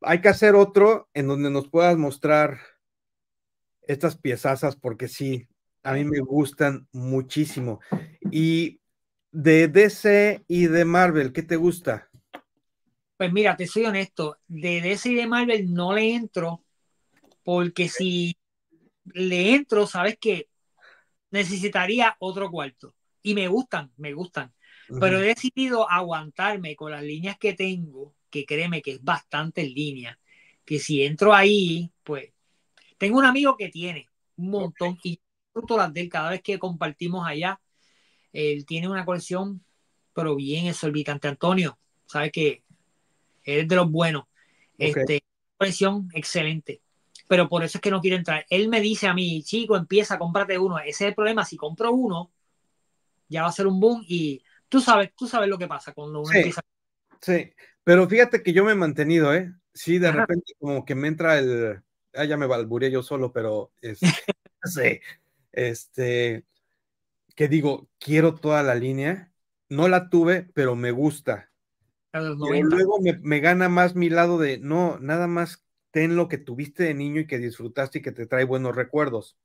Hay que hacer otro en donde nos puedas mostrar estas piezasas porque sí, a mí me gustan muchísimo. Y de DC y de Marvel, ¿qué te gusta? Pues mira, te soy honesto, de DC y de Marvel no le entro, porque si le entro, sabes que necesitaría otro cuarto. Y me gustan, me gustan. Pero he decidido aguantarme con las líneas que tengo, que créeme que es bastante línea, que si entro ahí, pues tengo un amigo que tiene un montón cada vez que compartimos allá. Él tiene una colección, pero bien exorbitante. Antonio, sabes que eres de los buenos. Este, colección excelente. Pero por eso es que no quiere entrar. Él me dice a mí, chico, empieza, a comprarte uno. Ese es el problema. Si compro uno, ya va a ser un boom y tú sabes, tú sabes lo que pasa cuando uno sí, empieza. Sí, pero fíjate que yo me he mantenido, ¿eh? Sí, de repente como que me entra el... Ah, ya me balburé yo solo, pero es... Este, [laughs] Este, que digo, quiero toda la línea. No la tuve, pero me gusta. Y luego me, gana más mi lado de, no, nada más ten lo que tuviste de niño y que disfrutaste y que te trae buenos recuerdos.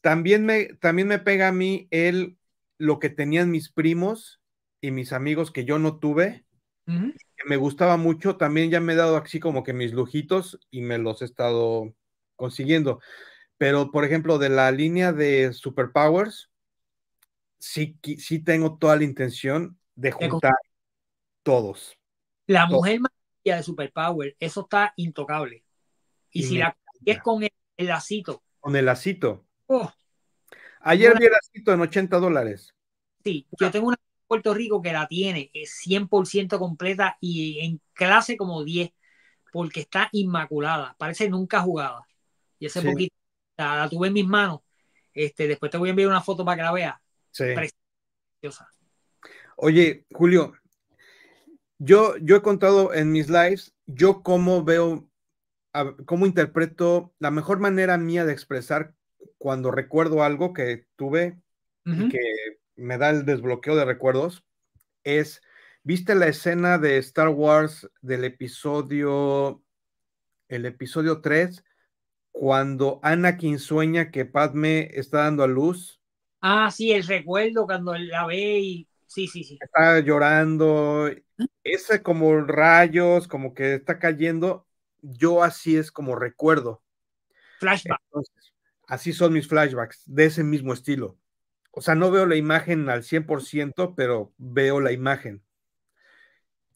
También me, también me pega a mí el, lo que tenían mis primos y mis amigos que yo no tuve, que me gustaba mucho. También ya me he dado así como que mis lujitos y me los he estado consiguiendo. Pero, por ejemplo, de la línea de Superpowers, sí, sí tengo toda la intención de juntar todos. La mujer maravilla de Superpower, eso está intocable. Y, si la es con el, lacito. Con el lacito. Oh. Ayer vi el lacito en 80 dólares. Sí, yo tengo una en Puerto Rico que la tiene, es 100% completa y en clase como 10, porque está inmaculada, parece nunca jugada. Y ese poquito la, tuve en mis manos. Este, después te voy a enviar una foto para que la veas. Preciosa. Oye, Julio, yo, yo he contado en mis lives, yo cómo veo, cómo interpreto la mejor manera mía de expresar cuando recuerdo algo que tuve, que me da el desbloqueo de recuerdos, es, ¿viste la escena de Star Wars del episodio, el episodio 3, cuando Anakin sueña que Padme está dando a luz. Ah, sí, el recuerdo cuando la ve y sí, sí, sí. Está llorando, ese como rayos, como que está cayendo, yo así es como recuerdo. Flashback. así son mis flashbacks, de ese mismo estilo. O sea, no veo la imagen al 100%, pero veo la imagen.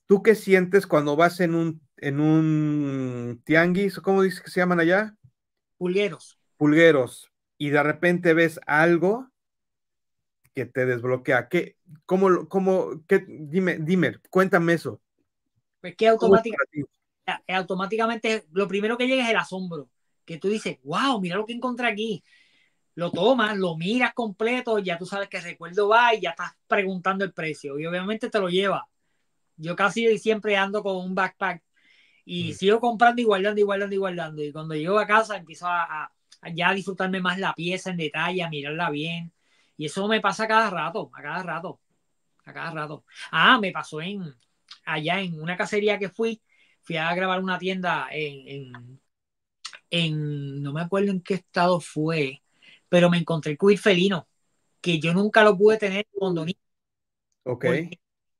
¿Tú qué sientes cuando vas en un, en un tianguis? ¿Cómo dices que se llaman allá? Pulgueros. Pulgueros. Y de repente ves algo que te desbloquea. ¿Qué, cómo, cómo, qué, dime, dime, cuéntame eso. Pues que automáticamente, eh, automáticamente lo primero que llega es el asombro. Que tú dices, wow, mira lo que encontré aquí lo tomas, lo miras completo, ya tú sabes que el recuerdo va y ya estás preguntando el precio y obviamente te lo lleva. Yo casi siempre ando con un backpack y sigo comprando y guardando y guardando y guardando. Y cuando llego a casa empiezo a, disfrutarme más la pieza en detalle, a mirarla bien. Y eso me pasa a cada rato, a cada rato, a cada rato. Ah, me pasó en allá en una cacería que fui, fui a grabar una tienda en, en, no me acuerdo en qué estado fue, pero me encontré el felino, que yo nunca lo pude tener en mm. ni Ok.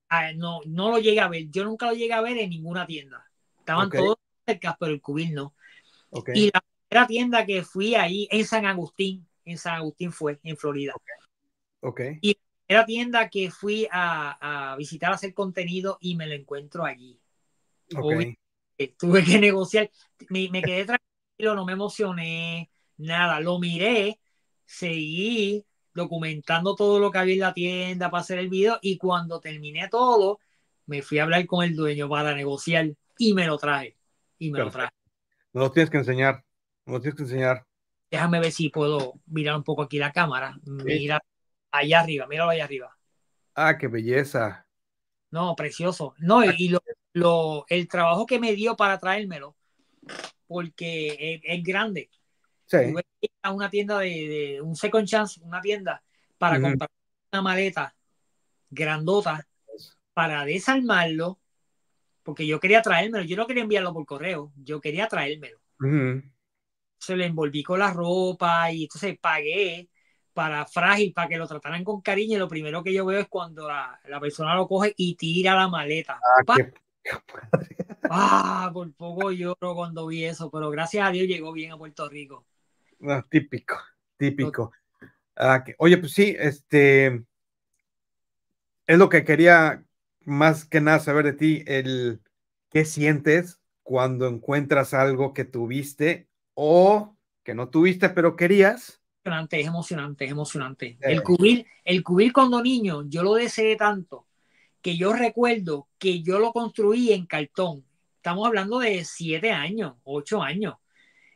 Ah, no, no lo llegué a ver, yo nunca lo llegué a ver en ninguna tienda. Estaban todos cerca, pero el cubil no. Y la primera tienda que fui ahí en San Agustín, en San Agustín fue, en Florida. Y la primera tienda que fui a, visitar, a hacer contenido y me lo encuentro allí. Eh, tuve que [laughs] negociar, me, me, quedé tranquilo, no me emocioné, nada, lo miré, seguí documentando todo lo que había en la tienda para hacer el video y cuando terminé todo, me fui a hablar con el dueño para negociar y me lo traje. Y me lo traje. No tienes que enseñar. No tienes que enseñar. Déjame ver si puedo mirar un poco aquí la cámara. Mira allá arriba, míralo allá arriba. Ah, qué belleza. No, precioso. No, y ah. lo, el trabajo que me dio para traérmelo, porque es, grande. Sí. a una tienda de, un second chance, una tienda, para comprar una maleta grandota para desarmarlo, porque yo quería traérmelo, yo no quería enviarlo por correo, yo quería traérmelo. Se lo envolví con la ropa y entonces pagué para frágil, para que lo trataran con cariño. Y lo primero que yo veo es cuando la, persona lo coge y tira la maleta. Ah, [laughs] ah, por poco lloro cuando vi eso, pero gracias a Dios llegó bien a Puerto Rico. típico, típico. Ah, oye, pues sí, este es lo que quería más que nada saber de ti, el qué sientes cuando encuentras algo que tuviste o que no tuviste pero querías. Emocionante, es emocionante, es emocionante. El cubil el cubrir cuando niño, yo lo deseé tanto que yo recuerdo que yo lo construí en cartón. Estamos hablando de siete años, ocho años.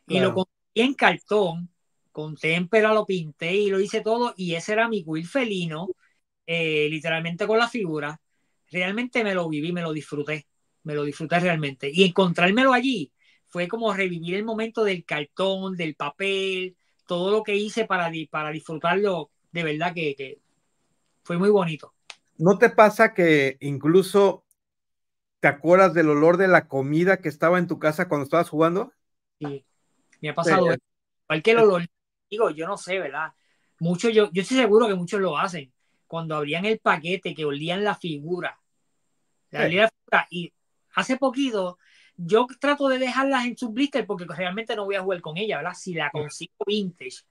Y lo construí en cartón, con témpera lo pinté y lo hice todo. Y ese era mi cubil felino, eh, literalmente con la figura realmente me lo viví, me lo disfruté, me lo disfruté realmente. Y encontrármelo allí fue como revivir el momento del cartón, del papel, todo lo que hice para, para disfrutarlo, de verdad que, fue muy bonito. ¿No te pasa que incluso te acuerdas del olor de la comida que estaba en tu casa cuando estabas jugando? Sí, me ha pasado. Cualquier olor, digo, yo no sé, ¿verdad? Muchos, yo, yo estoy seguro que muchos lo hacen. Cuando abrían el paquete, que olían la figura, la Y hace poquito, yo trato de dejarlas en su blister porque realmente no voy a jugar con ella, ¿verdad? Si la consigo vintage,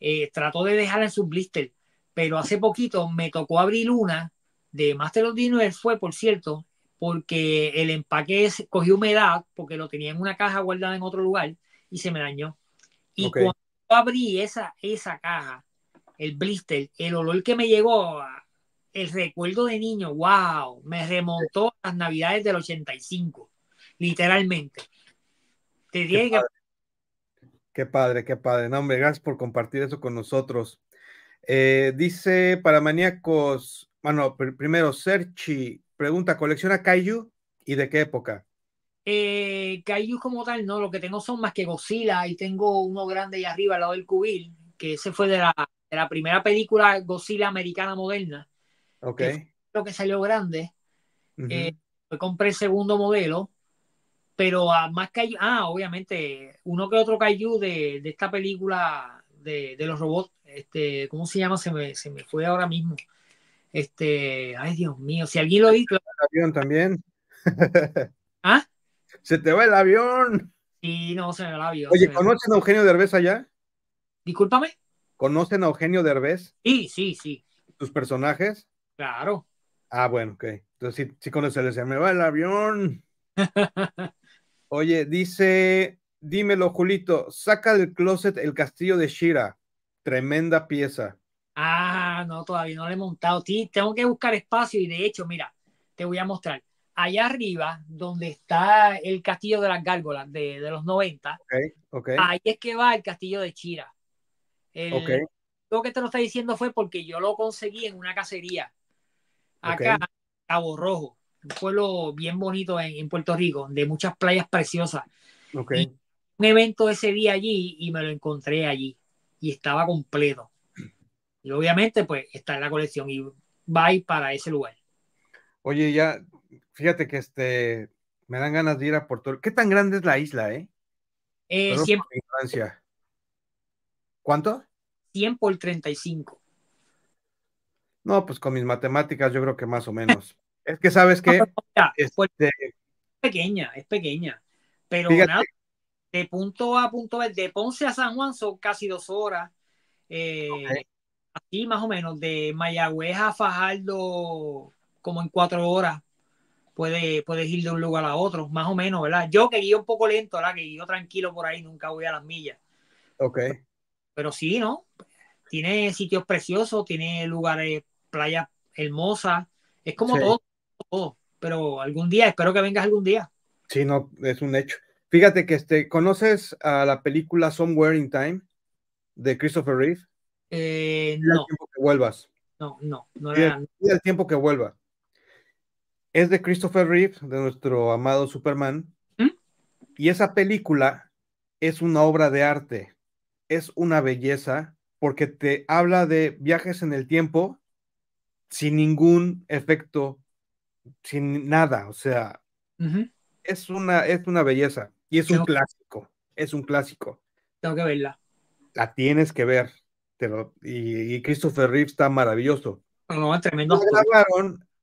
eh, trato de dejarla en su blister Pero hace poquito me tocó abrir una de Master of Dinner, fue, por cierto, porque el empaque cogió humedad, porque lo tenía en una caja guardada en otro lugar y se me dañó. Y cuando abrí esa, esa caja, el blister, el olor que me llegó a, el recuerdo de niño, wow, me remontó a las navidades del 85, literalmente. Te dije Qué padre, qué padre. No, hombre, gracias por compartir eso con nosotros. Eh, dice para maníacos, bueno, primero Serchi pregunta, ¿colecciona Kaiju y de qué época? Eh, Kaiju como tal, no, lo que tengo son más que Godzilla y tengo uno grande ahí arriba al lado del cubil, que ese fue de la, de la primera película Godzilla americana moderna. Lo que salió grande. Eh, compré el segundo modelo, pero a más que ah, obviamente, uno que otro cayó de, esta película de, los robots, este, ¿cómo se llama? Se me, se me fue ahora mismo. Este, ay Dios mío, si alguien lo dice. El avión también. [laughs] ¿Ah? Se te va el avión. Sí, no, se me va el avión. Oye, ¿conocen a Eugenio Derbez allá? Discúlpame. ¿Conocen a Eugenio Derbez? Sí, sí, sí. ¿Tus personajes? Claro. Ah, bueno, ok. Entonces sí, sí conoce, se me va el avión. [laughs] Oye, dice, dímelo, Julito, saca del closet el castillo de Shira. Tremenda pieza. Ah, no, todavía no lo he montado. Sí, tengo que buscar espacio y de hecho, mira, te voy a mostrar. Allá arriba, donde está el castillo de las gárgolas de, los 90, ahí es que va el castillo de Shira. Lo que te lo está diciendo fue porque yo lo conseguí en una cacería acá, Cabo Rojo, un pueblo bien bonito en, Puerto Rico, de muchas playas preciosas. un evento ese día allí y me lo encontré allí y estaba completo. Y obviamente, pues está en la colección y va para ese lugar. Oye, ya, fíjate que este, me dan ganas de ir a Puerto ¿Qué tan grande es la isla, eh? eh 100... ¿Cuánto? 100 por 35. No, pues con mis matemáticas yo creo que más o menos. [laughs] es que sabes que... Este es pequeña, es pequeña. Pero de punto a punto, de Ponce a San Juan son casi dos horas. Eh, así más o menos, de Mayagüez a Fajardo como en cuatro horas. Puedes, ir de un lugar a otro, más o menos, ¿verdad? Yo que guío un poco lento, ¿verdad? Que guío tranquilo por ahí, nunca voy a las millas. Ok. Pero, pero sí, ¿no? Tiene sitios preciosos, tiene lugares playa hermosa, Es como todo, pero algún día, espero que vengas algún día. Sí, no, es un hecho. Fíjate que este, ¿conoces a la película Somewhere in Time de Christopher Reeve? Eh, no. que vuelvas. No, no, no era. El, tiempo que vuelva. Es de Christopher Reeve, de nuestro amado Superman. ¿Mm? Y esa película es una obra de arte, es una belleza, porque te habla de viajes en el tiempo sin ningún efecto, sin nada, o sea, es, una, es una belleza y es un clásico, es un clásico. Tengo que verla. La tienes que ver, y, Christopher Reeve está maravilloso. No, tremendo.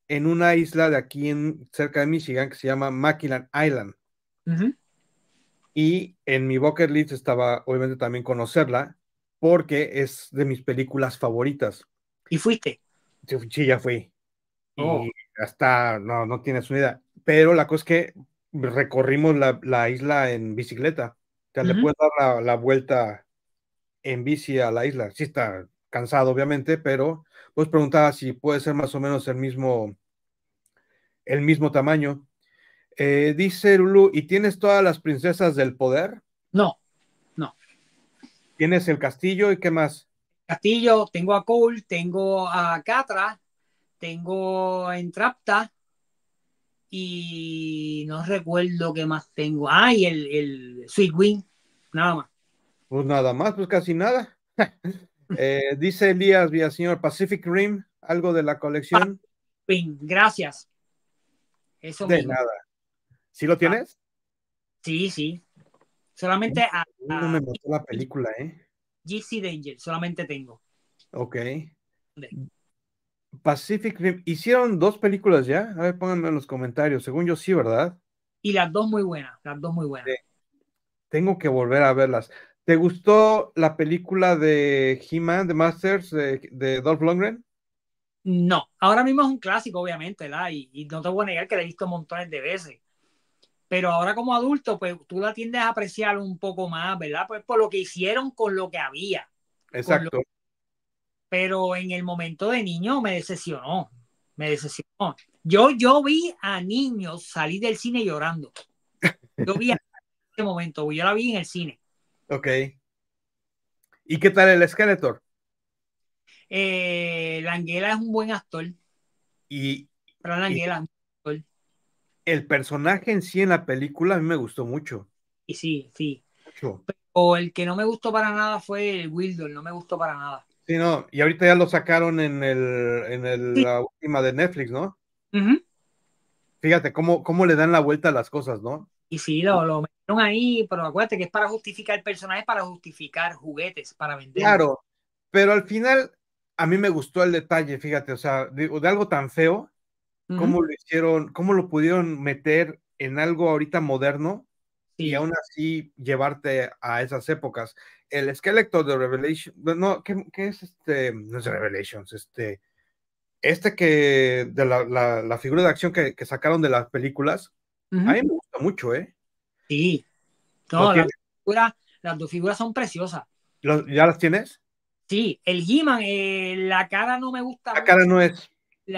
en una isla de aquí en, cerca de Michigan que se llama Mackinac Island. Y en mi bucket list estaba, obviamente, también conocerla, porque es de mis películas favoritas. ¿Y fuiste? sí, ya fui. Y oh. hasta, no, no tienes una idea. Pero la cosa es que recorrimos la, isla en bicicleta. O sea, le puedes dar la, vuelta en bici a la isla. Sí está cansado, obviamente, pero pues preguntaba si puede ser más o menos el mismo, el mismo tamaño. Eh, dice Lulu, ¿y tienes todas las princesas del poder? No, no. ¿Tienes el castillo y qué más? Castillo, tengo a Cole, tengo a Catra, tengo a Entrapta y no recuerdo qué más tengo. Ah, el, el Sweet Wing, nada más. Pues nada más, pues casi nada. [laughs] Eh, dice Elías señor Pacific Rim, algo de la colección. Pin, gracias. Eso de nada. ¿Sí lo ah. tienes? sí, sí. Solamente No uh, uh, me mostró la película, ¿eh? GC Danger, solamente tengo. Ok. Pacific Rim, hicieron dos películas ya, a ver, pónganme en los comentarios, según yo sí, ¿verdad? Y las dos muy buenas, las dos muy buenas. Tengo que volver a verlas. ¿Te gustó la película de He-Man, The Masters, de, Dolph Lundgren? No, ahora mismo es un clásico, obviamente, ¿verdad? Y, y no te voy a negar que la he visto montones de veces. Pero ahora como adulto, pues tú la tiendes a apreciar un poco más, ¿verdad? Pues por lo que hicieron con lo que había. Exacto. Pero en el momento de niño me decepcionó, me decepcionó. Yo, yo vi a niños salir del cine llorando. Yo vi a [laughs] ese momento, yo la vi en el cine. Ok. ¿Y qué tal el Skeletor? La eh, Languela es un buen actor. Y. Languela el personaje en sí en la película a mí me gustó mucho. Y sí, sí. O el que no me gustó para nada fue el no me gustó para nada. Sí, no, y ahorita ya lo sacaron en, el, en la última de Netflix, ¿no? Fíjate cómo, le dan la vuelta a las cosas, ¿no? Y sí, lo, lo metieron ahí, pero acuérdate que es para justificar el personaje, para justificar juguetes, para vender. Claro, pero al final a mí me gustó el detalle, fíjate, o sea, de algo tan feo, cómo lo hicieron, cómo lo pudieron meter en algo ahorita moderno y aún así llevarte a esas épocas. El Skeletor de Revelation, no, ¿qué, es este? No es Revelations, este, este que, de la, figura de acción que, sacaron de las películas, a mí me gusta mucho, ¿eh? Sí, no, las, las dos figuras son preciosas. ¿Ya las tienes? Sí, el He-Man, eh, la cara no me gusta. La cara no es. es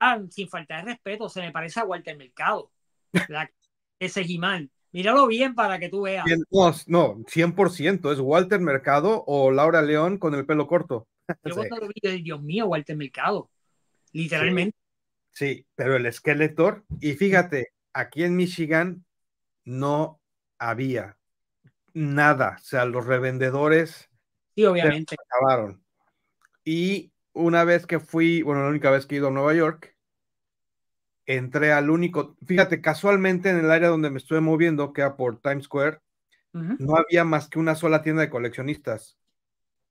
Ah, sin falta de respeto, se me parece a Walter Mercado. [laughs] ese Jimán. Míralo bien para que tú veas. No, no, 100%. Es Walter Mercado o Laura León con el pelo corto. [laughs] Dios mío, Walter Mercado. Literalmente. Sí, pero el Skeletor. Y fíjate, aquí en Michigan no había nada. O sea, los revendedores. obviamente. acabaron. Y una vez que fui, bueno, la única vez que he ido a Nueva York, entré al único, fíjate, casualmente en el área donde me estuve moviendo, que era por Times Square, no había más que una sola tienda de coleccionistas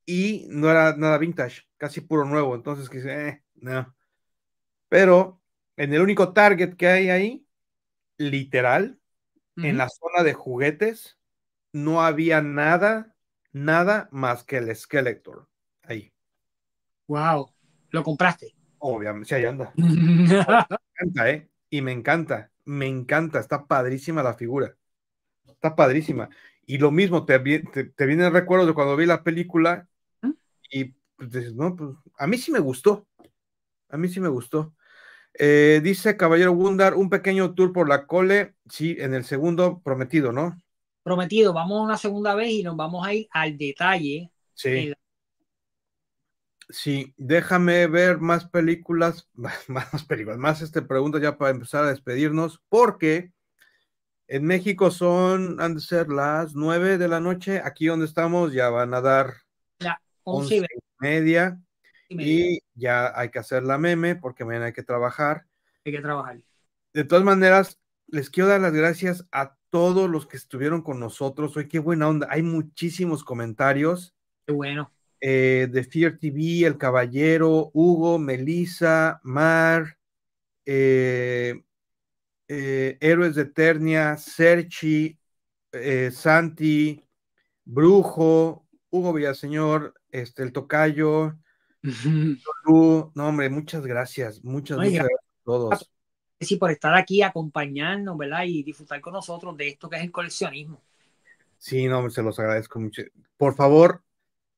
y no era nada vintage, casi puro nuevo, entonces quise, eh, no. Pero en el único target que hay ahí, literal, en la zona de juguetes, no había nada, nada más que el Skeletor ahí. Wow, lo compraste. Obviamente, sí, ahí anda. [laughs] me encanta, ¿eh? Y me encanta, me encanta, está padrísima la figura. Está padrísima. Y lo mismo, te, viene el recuerdo recuerdos de cuando vi la película ¿Mm? y pues, no, pues a mí sí me gustó. A mí sí me gustó. Eh, dice Caballero Wundar, un pequeño tour por la cole, sí, en el segundo prometido, ¿no? Prometido, vamos una segunda vez y nos vamos a ir al detalle sí. Sí, déjame ver más películas, [laughs] más películas, más este pregunta ya para empezar a despedirnos, porque en México son, han de ser las nueve de la noche, aquí donde estamos ya van a dar la media, y media, ya hay que hacer la meme porque mañana hay que trabajar. Hay que trabajar. De todas maneras, les quiero dar las gracias a todos los que estuvieron con nosotros hoy, qué buena onda, hay muchísimos comentarios. Qué bueno eh, de The Fear TV, El Caballero, Hugo, Melissa, Mar, eh, eh, Héroes de Eternia, Serchi, Santi, Brujo, Hugo Villaseñor, este, El Tocayo, nombre [laughs] no hombre, muchas gracias, muchas, gracias a todos. Sí, por estar aquí, acompañarnos, ¿verdad? Y disfrutar con nosotros de esto que es el coleccionismo. Sí, no, se los agradezco mucho. Por favor,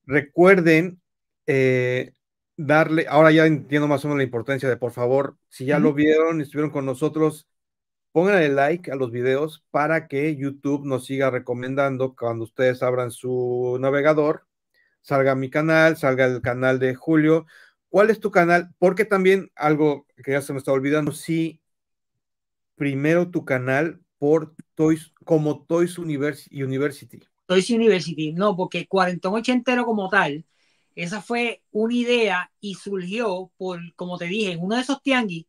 Recuerden eh, darle, ahora ya entiendo más o menos la importancia de, por favor, si ya lo vieron, estuvieron con nosotros, pónganle like a los videos para que YouTube nos siga recomendando cuando ustedes abran su navegador, salga mi canal, salga el canal de Julio. ¿Cuál es tu canal? Porque también algo que ya se me está olvidando, sí, primero tu canal por Toys, como Toys University. Toys University. No, porque Cuarentón Ochentero como tal, esa fue una idea y surgió por, como te dije, en uno de esos tianguis,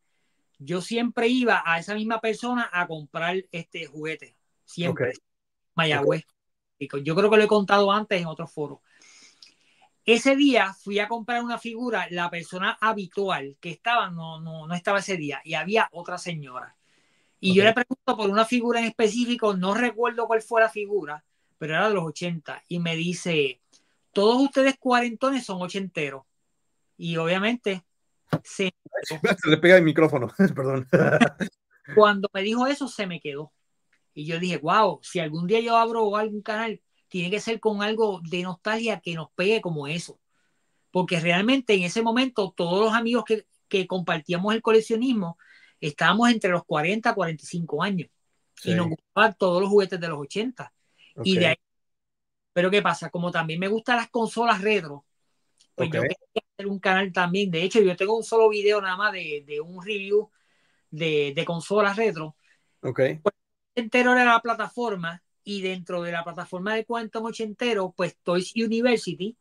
yo siempre iba a esa misma persona a comprar este juguete. Siempre. Mayagüez. Yo creo que lo he contado antes en otros foros. Ese día fui a comprar una figura, la persona habitual que estaba no, no, estaba ese día y había otra señora. Y yo le pregunto por una figura en específico, no recuerdo cuál fue la figura, pero era de los 80, y me dice, todos ustedes cuarentones son ochenteros. Y obviamente se... [laughs] le pega el micrófono, [laughs] perdón. [laughs] Cuando me dijo eso, se me quedó. Y yo dije, wow, si algún día yo abro algún canal, tiene que ser con algo de nostalgia que nos pegue como eso. Porque realmente en ese momento todos los amigos que, que compartíamos el coleccionismo estábamos entre los 40 y 45 años. Y nos gustaban todos los juguetes de los 80. Y de ahí. Pero ¿qué pasa? Como también me gustan las consolas retro, pues yo quiero hacer un canal también. De hecho, yo tengo un solo video nada más de, un review de, consolas retro. Ok. Pues, entero era la plataforma y dentro de la plataforma de Quantum Ochentero, pues Toys University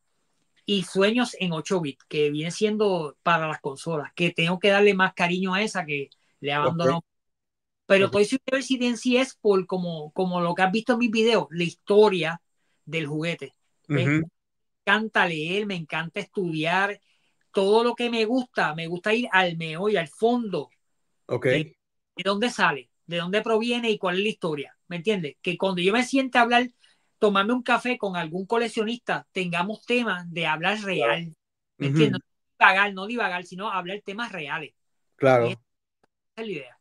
y Sueños en 8 bits, que viene siendo para las consolas, que tengo que darle más cariño a esa que le abandonó. Pero pues, todo eso es por como, como lo que has visto en mis videos, la historia del juguete. Me encanta leer, me encanta estudiar. Todo lo que me gusta, me gusta ir al meo y al fondo. Ok. De, dónde sale, de dónde proviene y cuál es la historia. ¿Me entiendes? Que cuando yo me siente a hablar, tomarme un café con algún coleccionista, tengamos temas de hablar real. ¿Me entiendes? No divagar, no divagar, sino hablar temas reales. Claro. Esa es la idea.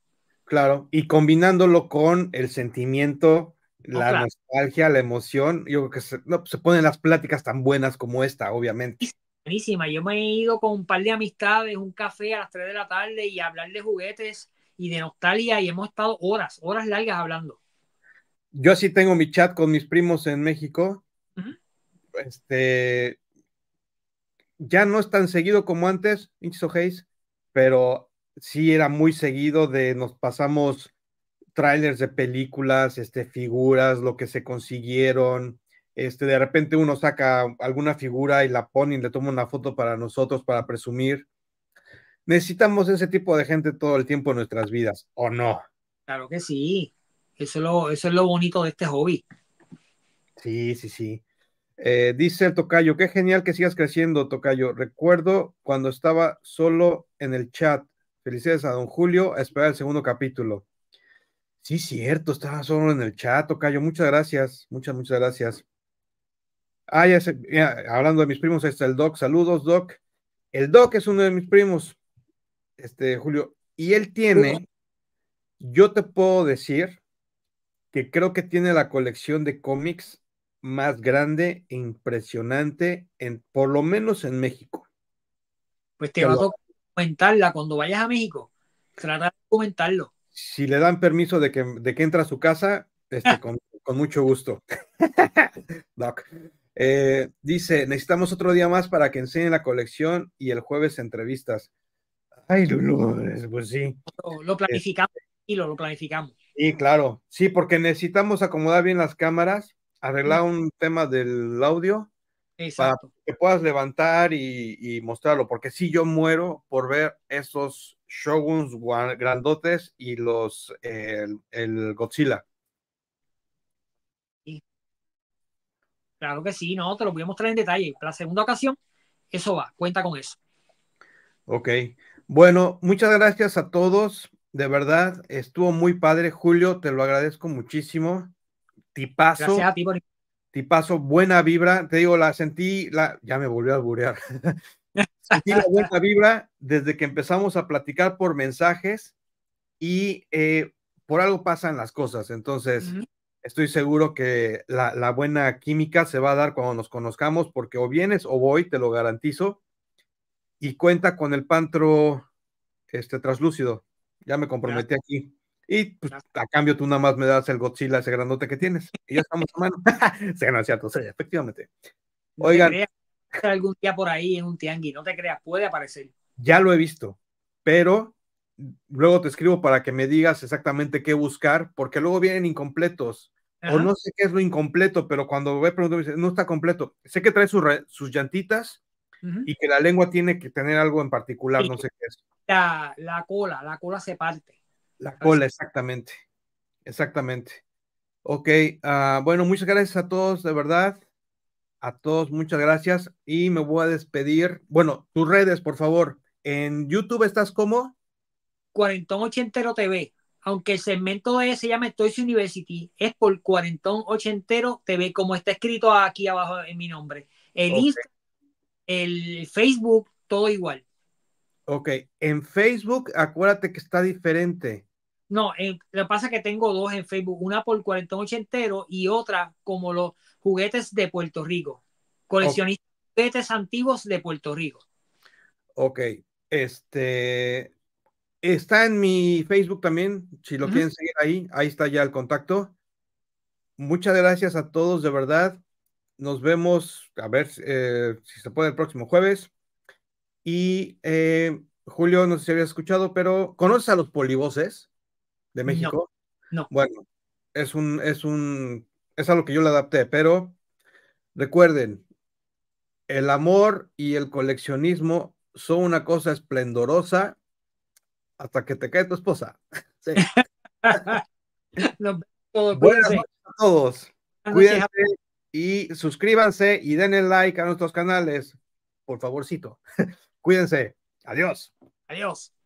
Claro, y combinándolo con el sentimiento, oh, la nostalgia, la emoción, yo creo que se, no, se, ponen las pláticas tan buenas como esta, obviamente. Buenísima, yo me he ido con un par de amistades, un café a las 3 de la tarde y hablar de juguetes y de nostalgia y hemos estado horas, horas largas hablando. Yo sí tengo mi chat con mis primos en México. Este ya no es tan seguido como antes, o pero sí era muy seguido de nos pasamos trailers de películas, este, figuras, lo que se consiguieron. Este, de repente uno saca alguna figura y la pone y le toma una foto para nosotros, para presumir. Necesitamos ese tipo de gente todo el tiempo en nuestras vidas, ¿o no? Claro que sí. Eso es lo, es lo bonito de este hobby. Sí, sí, sí. Eh, dice el Tocayo, qué genial que sigas creciendo, Tocayo. Recuerdo cuando estaba solo en el chat, Felicidades a don Julio, a esperar el segundo capítulo. Sí, cierto, estaba solo en el chat, Cayo. Muchas gracias, muchas, muchas gracias. Ah, ya hablando de mis primos, ahí está el Doc. Saludos, Doc. El Doc es uno de mis primos, este Julio, y él tiene, yo te puedo decir que creo que tiene la colección de cómics más grande e impresionante, en, por lo menos en México. Pues te va, documentarla cuando vayas a México. tratar de comentarlo. Si le dan permiso de que, de entre a su casa, este, [laughs] con, mucho gusto. [laughs] Eh, dice, necesitamos otro día más para que enseñe la colección y el jueves entrevistas. Ay, Lulú, pues sí. Lo, planificamos, y este, lo planificamos. Sí, claro. Sí, porque necesitamos acomodar bien las cámaras, arreglar un tema del audio para que puedas levantar y, mostrarlo, porque si yo muero por ver esos Shoguns grandotes y los el, Godzilla. Claro que sí, no, te lo voy a mostrar en detalle. la segunda ocasión, eso va, cuenta con eso. Ok, bueno, muchas gracias a todos. De verdad, estuvo muy padre, Julio, te lo agradezco muchísimo. Tipazo. Gracias a ti paso, buena vibra. Te digo, la sentí, la, ya me volvió a alburear. [laughs] sentí la buena vibra desde que empezamos a platicar por mensajes y eh, por algo pasan las cosas. Entonces, estoy seguro que la, buena química se va a dar cuando nos conozcamos, porque o vienes o voy, te lo garantizo. Y cuenta con el pantro este traslúcido. Ya me comprometí aquí. Y pues, a cambio tú nada más me das el Godzilla, ese grandote que tienes. Y ya estamos a mano. [laughs] efectivamente. Oigan. algún día por ahí en un tianguis, no te creas, puede aparecer. Ya lo he visto, pero luego te escribo para que me digas exactamente qué buscar, porque luego vienen incompletos. O no sé qué es lo incompleto, pero cuando ve dice, no está completo. Sé que trae sus, llantitas y que la lengua tiene que tener algo en particular, no sé qué es. la cola, la cola se parte. La cola, exactamente. Exactamente. Ok, ah, bueno, muchas gracias a todos, de verdad. A todos, muchas gracias. Y me voy a despedir. Bueno, tus redes, por favor. En YouTube estás como Cuarentón Ochentero TV. Aunque el segmento de se llama toys University, es por Cuarentón Ochentero TV, como está escrito aquí abajo en mi nombre. El Instagram, el Facebook, todo igual. Ok, en Facebook, acuérdate que está diferente. No, eh, lo que pasa es que tengo dos en Facebook, una por 48 entero y otra como los juguetes de Puerto Rico. coleccionistas de juguetes antiguos de Puerto Rico. Ok, este está en mi Facebook también, si lo quieren seguir ahí, ahí está ya el contacto. Muchas gracias a todos, de verdad. Nos vemos, a ver eh, si se puede el próximo jueves. Y eh, Julio, no sé si habías escuchado, pero ¿conoces a los polivoces? de México. No, Bueno, es un, es un, es algo que yo le adapté, pero recuerden, el amor y el coleccionismo son una cosa esplendorosa hasta que te cae tu esposa. [laughs] Sí. [laughs] Buenas noches a todos. Cuídense y suscríbanse y denle like a nuestros canales, por favorcito. [laughs] Cuídense. Adiós. Adiós.